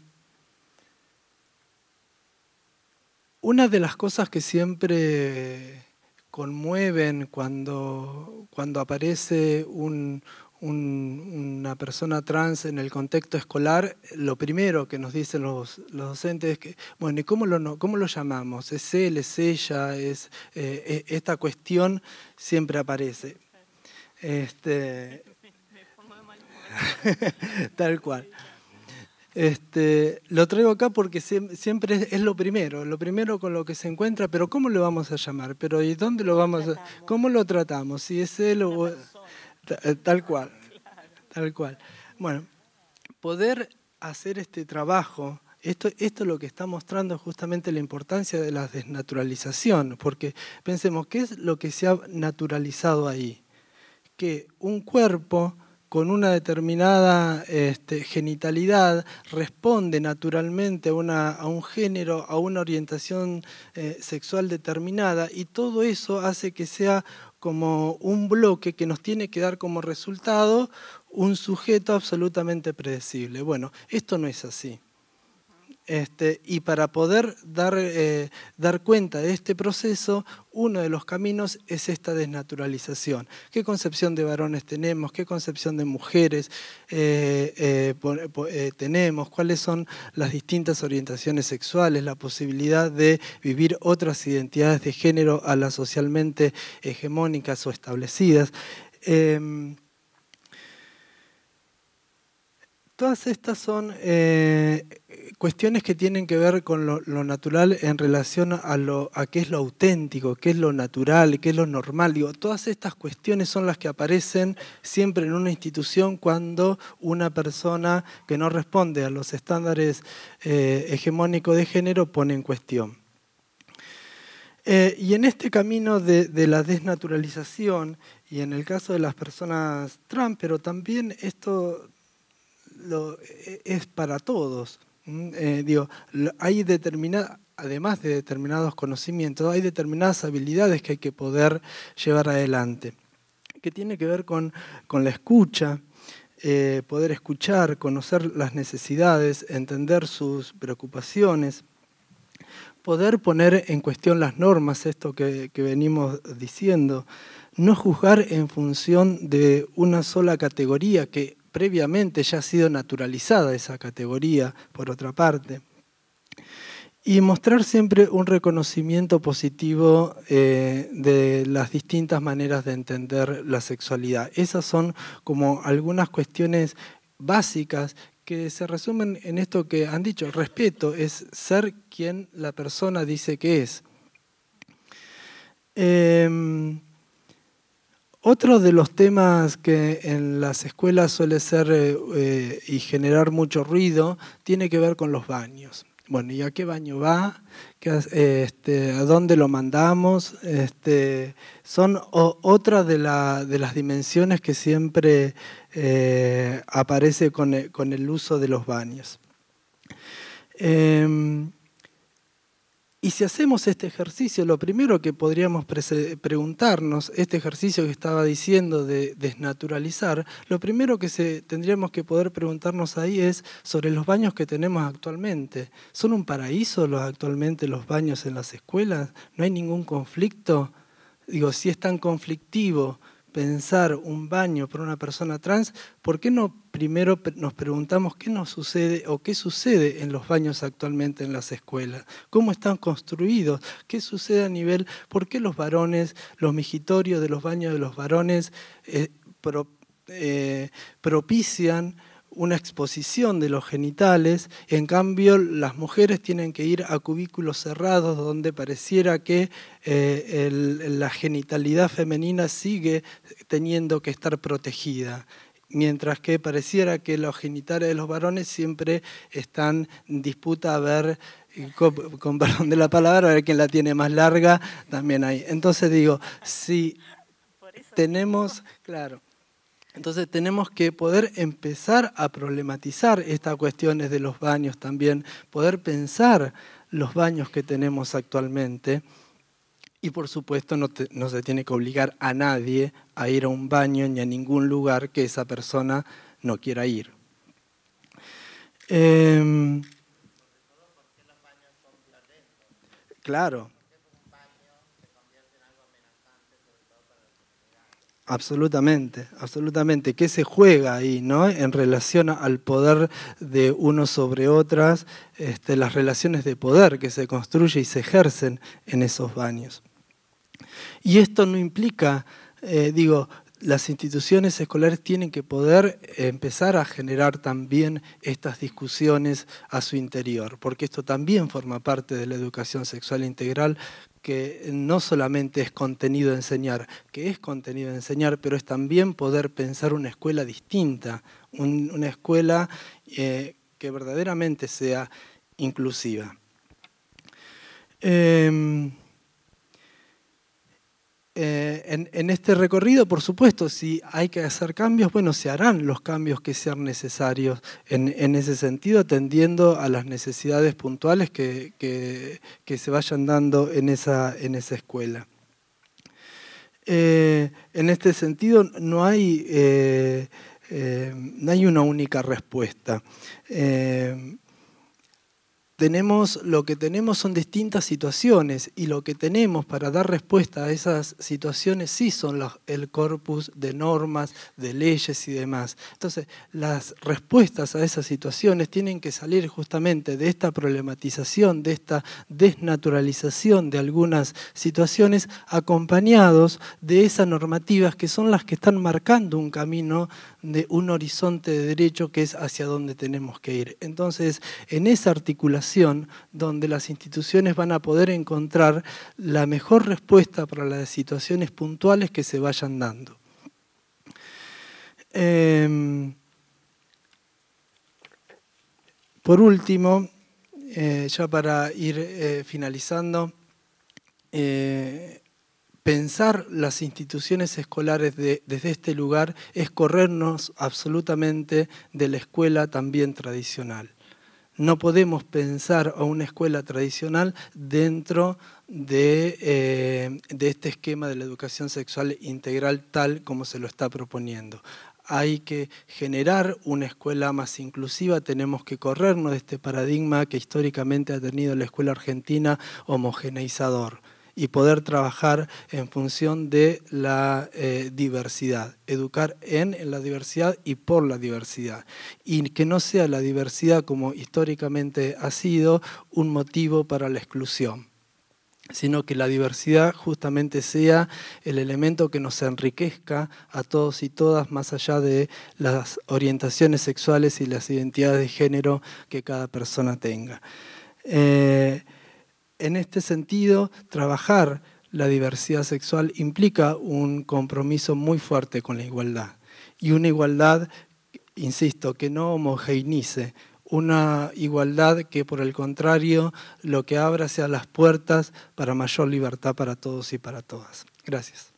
una de las cosas que siempre conmueven cuando, cuando aparece un, una persona trans en el contexto escolar, lo primero que nos dicen los, docentes es que, bueno, ¿y cómo lo, cómo lo llamamos? ¿Es él? ¿Es ella? Es, eh, eh, esta cuestión siempre aparece. Este, Tal cual. Este, lo traigo acá porque siempre es, lo primero, lo primero con lo que se encuentra, pero ¿cómo lo vamos a llamar? Pero ¿y dónde lo vamos ¿Cómo lo tratamos? Si es él o... Eh, tal cual, tal cual. Bueno, poder hacer este trabajo, esto, esto lo que está mostrando justamente la importancia de la desnaturalización, porque pensemos, ¿qué es lo que se ha naturalizado ahí? Que un cuerpo con una determinada este, genitalidad responde naturalmente a, un género, a una orientación eh, sexual determinada, y todo eso hace que sea como un bloque que nos tiene que dar como resultado un sujeto absolutamente predecible. Bueno, esto no es así. Este, y para poder dar, eh, dar cuenta de este proceso, uno de los caminos es esta desnaturalización. ¿Qué concepción de varones tenemos? ¿Qué concepción de mujeres eh, eh, tenemos? ¿Cuáles son las distintas orientaciones sexuales? La posibilidad de vivir otras identidades de género a las socialmente hegemónicas o establecidas. Em, Todas estas son eh, cuestiones que tienen que ver con lo, natural en relación a, qué es lo auténtico, qué es lo natural, qué es lo normal. todas estas cuestiones son las que aparecen siempre en una institución cuando una persona que no responde a los estándares eh, hegemónicos de género pone en cuestión. Eh, y en este camino de, de, la desnaturalización, y en el caso de las personas trans, pero también esto eh, es para todos. Mm, eh, hay determinada, además de determinados conocimientos, hay determinadas habilidades que hay que poder llevar adelante, que tiene que ver con, la escucha, eh, poder escuchar, conocer las necesidades, entender sus preocupaciones, poder poner en cuestión las normas, esto que, que venimos diciendo, no juzgar en función de una sola categoría que previamente ya ha sido naturalizada esa categoría, por otra parte. Y mostrar siempre un reconocimiento positivo eh, de las distintas maneras de entender la sexualidad. Esas son como algunas cuestiones básicas que se resumen en esto que han dicho. El respeto es ser quien la persona dice que es. Em, otro de los temas que en las escuelas suele ser eh, eh, y generar mucho ruido tiene que ver con los baños. Bueno, ¿y a qué baño va? Este, ¿A dónde lo mandamos? Este, son otras de, las dimensiones que siempre eh, aparece con el, uso de los baños. Em, y si hacemos este ejercicio, lo primero que podríamos preguntarnos, este ejercicio que estaba diciendo de desnaturalizar, lo primero que tendríamos que poder preguntarnos ahí es sobre los baños que tenemos actualmente. ¿Son un paraíso los, actualmente los baños en las escuelas? ¿No hay ningún conflicto? Digo, si es tan conflictivo, pensar un baño para una persona trans, ¿por qué no primero nos preguntamos qué nos sucede o qué sucede en los baños actualmente en las escuelas? ¿Cómo están construidos? ¿Qué sucede a nivel, por qué los varones, los mijitorios de los baños de los varones eh, eh, propician una exposición de los genitales, en cambio las mujeres tienen que ir a cubículos cerrados donde pareciera que eh, la genitalidad femenina sigue teniendo que estar protegida mientras que pareciera que los genitales de los varones siempre están en disputa a ver, eh, con, perdón de la palabra, a ver quién la tiene más larga, también hay. Entonces digo, si tenemos, claro, entonces tenemos que poder empezar a problematizar estas cuestiones de los baños también, poder pensar los baños que tenemos actualmente. Y por supuesto no, se tiene que obligar a nadie a ir a un baño ni a ningún lugar que esa persona no quiera ir. Em, claro, Absolutamente, absolutamente. ¿Qué se juega ahí, no? En relación al poder de uno sobre otras, este, las relaciones de poder que se construyen y se ejercen en esos baños. Y esto no implica, eh, digo, las instituciones escolares tienen que poder empezar a generar también estas discusiones a su interior, porque esto también forma parte de la educación sexual integral que no solamente es contenido enseñar, que es contenido enseñar, pero es también poder pensar una escuela distinta, una escuela eh, que verdaderamente sea inclusiva. Em, eh, en, este recorrido, por supuesto, si hay que hacer cambios, bueno, se harán los cambios que sean necesarios en, ese sentido, atendiendo a las necesidades puntuales que, se vayan dando en esa, escuela. Eh, en este sentido, no hay eh, una única respuesta lo que tenemos son distintas situaciones y lo que tenemos para dar respuesta a esas situaciones sí son el corpus de normas, de leyes y demás. Entonces, las respuestas a esas situaciones tienen que salir justamente de esta problematización, de esta desnaturalización de algunas situaciones, acompañados de esas normativas que son las que están marcando un camino de un horizonte de derecho que es hacia donde tenemos que ir. Entonces, en esa articulación donde las instituciones van a poder encontrar la mejor respuesta para las situaciones puntuales que se vayan dando. Em, por último, eh, ya para ir eh, finalizando, eh, pensar las instituciones escolares desde este lugar es corrernos absolutamente de la escuela también tradicional. No podemos pensar a una escuela tradicional dentro eh, de este esquema de la educación sexual integral tal como se lo está proponiendo hay que generar una escuela más inclusiva, tenemos que corrernos de este paradigma que históricamente ha tenido la escuela argentina homogeneizador y poder trabajar en función de la eh, diversidad, educar en, la diversidad y por la diversidad. Y que no sea la diversidad como históricamente ha sido un motivo para la exclusión sino que la diversidad justamente sea el elemento que nos enriquezca a todos y todas más allá de las orientaciones sexuales y las identidades de género que cada persona tenga. Eh, en este sentido, trabajar la diversidad sexual implica un compromiso muy fuerte con la igualdad y una igualdad, insisto, que no homogeneice, una igualdad que por el contrario lo que abra sea las puertas para mayor libertad para todos y para todas. Gracias.